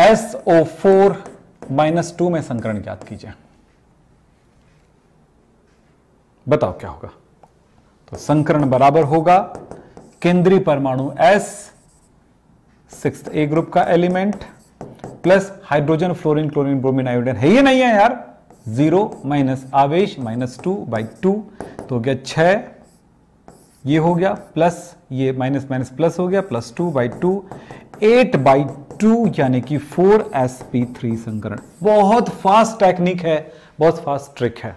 S1: S O four minus two में संकरण ज्ञात कीजिए बताओ क्या होगा तो संकरण बराबर होगा केंद्रीय परमाणु S सिक्स ए ग्रुप का element plus hydrogen fluorine chlorine bromine iodine है ये नहीं है यार जीरो माइनस आवेश माइनस टू बाई टू तो हो गया छ ये हो गया प्लस ये माइनस माइनस प्लस हो गया plus two by two eight by two यानी कि फोर एस पी थ्री संकरण बहुत फास्ट टेक्निक है बहुत फास्ट ट्रिक है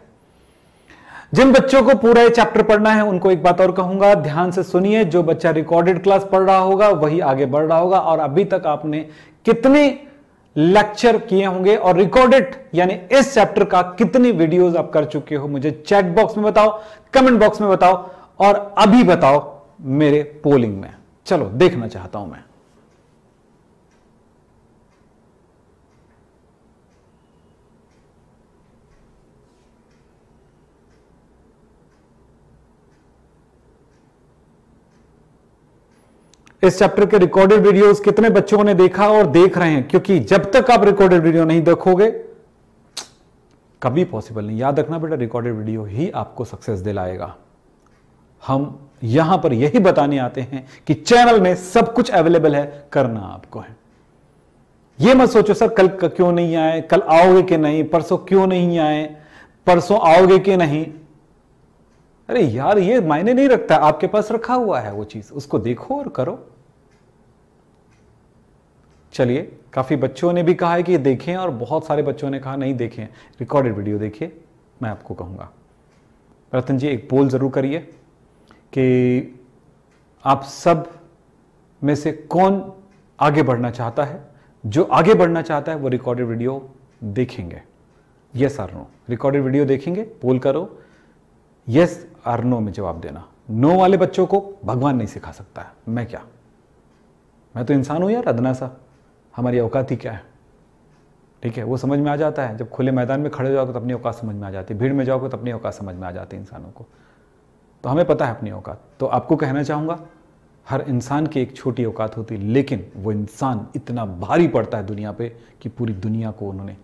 S1: जिन बच्चों को पूरा चैप्टर पढ़ना है उनको एक बात और कहूंगा ध्यान से सुनिए जो बच्चा रिकॉर्डेड क्लास पढ़ रहा होगा वही आगे बढ़ रहा होगा और अभी तक आपने कितने लेक्चर किए होंगे और रिकॉर्डेड यानी इस चैप्टर का कितनी वीडियोस आप कर चुके हो मुझे चैट बॉक्स में बताओ कमेंट बॉक्स में बताओ और अभी बताओ मेरे पोलिंग में चलो देखना चाहता हूं मैं इस चैप्टर के रिकॉर्डेड वीडियोस कितने बच्चों ने देखा और देख रहे हैं क्योंकि जब तक आप रिकॉर्डेड वीडियो नहीं देखोगे कभी पॉसिबल नहीं याद रखना बेटा रिकॉर्डेड वीडियो ही आपको सक्सेस दिलाएगा हम यहां पर यही बताने आते हैं कि चैनल में सब कुछ अवेलेबल है करना आपको है ये मत सोचो सर कल क्यों नहीं आए कल आओगे कि नहीं परसों क्यों नहीं आए परसों आओगे कि नहीं अरे यार ये मायने नहीं रखता आपके पास रखा हुआ है वो चीज उसको देखो और करो चलिए काफ़ी बच्चों ने भी कहा है कि ये देखें और बहुत सारे बच्चों ने कहा नहीं देखें रिकॉर्डेड वीडियो देखिए मैं आपको कहूंगा रतन जी एक पोल ज़रूर करिए कि आप सब में से कौन आगे बढ़ना चाहता है जो आगे बढ़ना चाहता है वो रिकॉर्डेड वीडियो देखेंगे yes or no recorded video देखेंगे पोल करो यस आर नो में जवाब देना नो वाले बच्चों को भगवान नहीं सिखा सकता है मैं क्या मैं तो इंसान हूं यार अदना सा हमारी औकात ही क्या है ठीक है वो समझ में आ जाता है जब खुले मैदान में खड़े हो जाओगे तो अपनी औकात समझ में आ जाती है भीड़ में जाओगे तो अपनी औकात समझ में आ जाती है इंसानों को तो हमें पता है अपनी औकात तो आपको कहना चाहूँगा हर इंसान की एक छोटी औकात होती है लेकिन वो इंसान इतना भारी पड़ता है दुनिया पे कि पूरी दुनिया को उन्होंने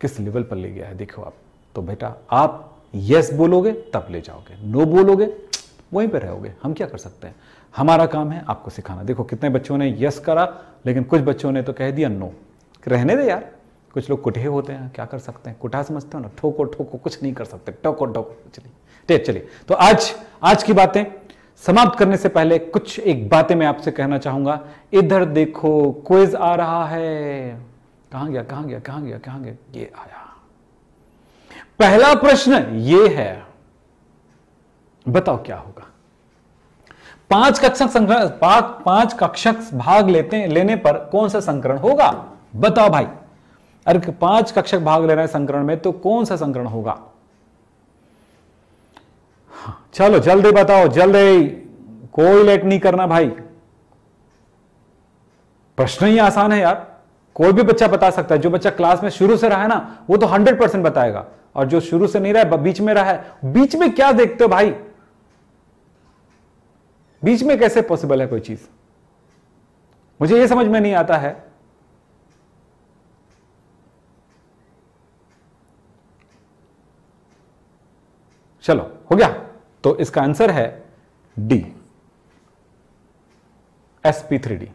S1: किस लेवल पर ले गया है देखो आप तो बेटा आप यस बोलोगे तब ले जाओगे नो बोलोगे वहीं पर रहोगे हम क्या कर सकते हैं हमारा काम है आपको सिखाना देखो कितने बच्चों ने यस करा लेकिन कुछ बच्चों ने तो कह दिया नो रहने दे यार कुछ लोग कुठे होते हैं क्या कर सकते हैं कुठा समझते हो ना ठोको ठोको कुछ नहीं कर सकते ठोको ठोको चलिए ठीक चलिए तो आज आज की बातें समाप्त करने से पहले कुछ एक बातें मैं आपसे कहना चाहूंगा इधर देखो क्विज आ रहा है कहा गया कहा गया कहा गया कहा गया ये आया पहला प्रश्न ये है बताओ क्या होगा पांच कक्षक संक्रमण पांच कक्षक भाग लेते हैं लेने पर कौन सा संकरण होगा बताओ भाई अरे पांच कक्षक भाग ले रहे हैं संकरण में तो कौन सा संकरण होगा हाँ, चलो जल्दी बताओ जल्दी कोई लेट नहीं करना भाई प्रश्न ही आसान है यार कोई भी बच्चा बता सकता है जो बच्चा क्लास में शुरू से रहा है ना वो तो हंड्रेड परसेंट बताएगा और जो शुरू से नहीं रहा है बीच में रहा है बीच में क्या देखते हो भाई बीच में कैसे पॉसिबल है कोई चीज मुझे यह समझ में नहीं आता है चलो हो गया तो इसका आंसर है D SP three D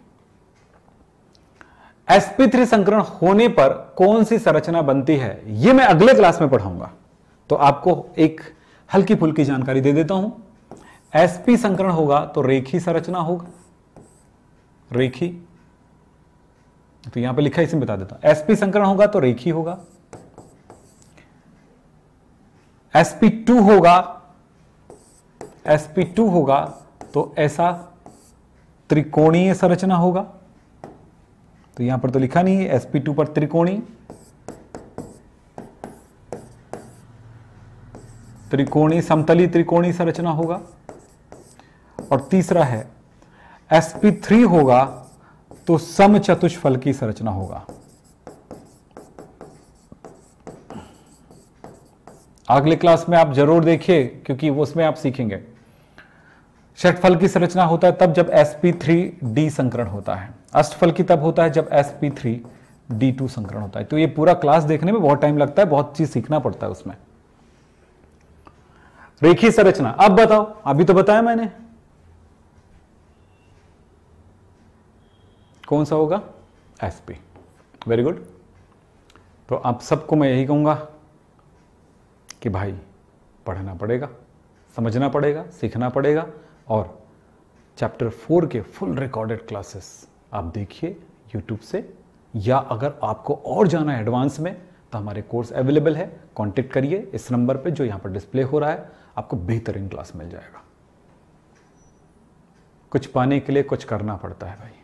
S1: SP three संकरण होने पर कौन सी संरचना बनती है यह मैं अगले क्लास में पढ़ाऊंगा तो आपको एक हल्की फुल्की जानकारी दे देता हूं एसपी संकरण होगा तो रेखी संरचना होगा रेखी तो यहां पे लिखा इसमें बता देता हूं एसपी संकरण होगा तो रेखी होगा एसपी टू होगा एसपी टू होगा तो ऐसा त्रिकोणीय संरचना होगा तो यहां पर तो लिखा नहीं है एसपी टू पर त्रिकोणी त्रिकोणी समतली त्रिकोणी संरचना होगा और तीसरा है sp3 होगा तो सम चतुष्फल की संरचना होगा अगले क्लास में आप जरूर देखिए क्योंकि उसमें आप सीखेंगे षटफल की संरचना होता है तब जब d संकरण होता है अष्टफल की तब होता है जब d2 संकरण होता है तो ये पूरा क्लास देखने में बहुत टाइम लगता है बहुत चीज सीखना पड़ता है उसमें रेखी संरचना अब बताओ अभी तो बताया मैंने कौन सा होगा एस पी वेरी गुड तो आप सबको मैं यही कहूँगा कि भाई पढ़ना पड़ेगा समझना पड़ेगा सीखना पड़ेगा और चैप्टर फोर के फुल रिकॉर्डेड क्लासेस आप देखिए यूट्यूब से या अगर आपको और जाना है एडवांस में तो हमारे कोर्स अवेलेबल है कांटेक्ट करिए इस नंबर पे जो यहाँ पर डिस्प्ले हो रहा है आपको बेहतरीन क्लास मिल जाएगा कुछ पाने के लिए कुछ करना पड़ता है भाई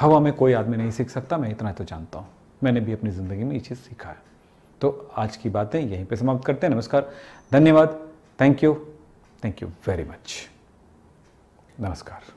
S1: हवा में कोई आदमी नहीं सीख सकता मैं इतना तो जानता हूँ मैंने भी अपनी ज़िंदगी में ये चीज़ सीखा है तो आज की बातें यहीं पर समाप्त करते हैं नमस्कार धन्यवाद thank you thank you very much नमस्कार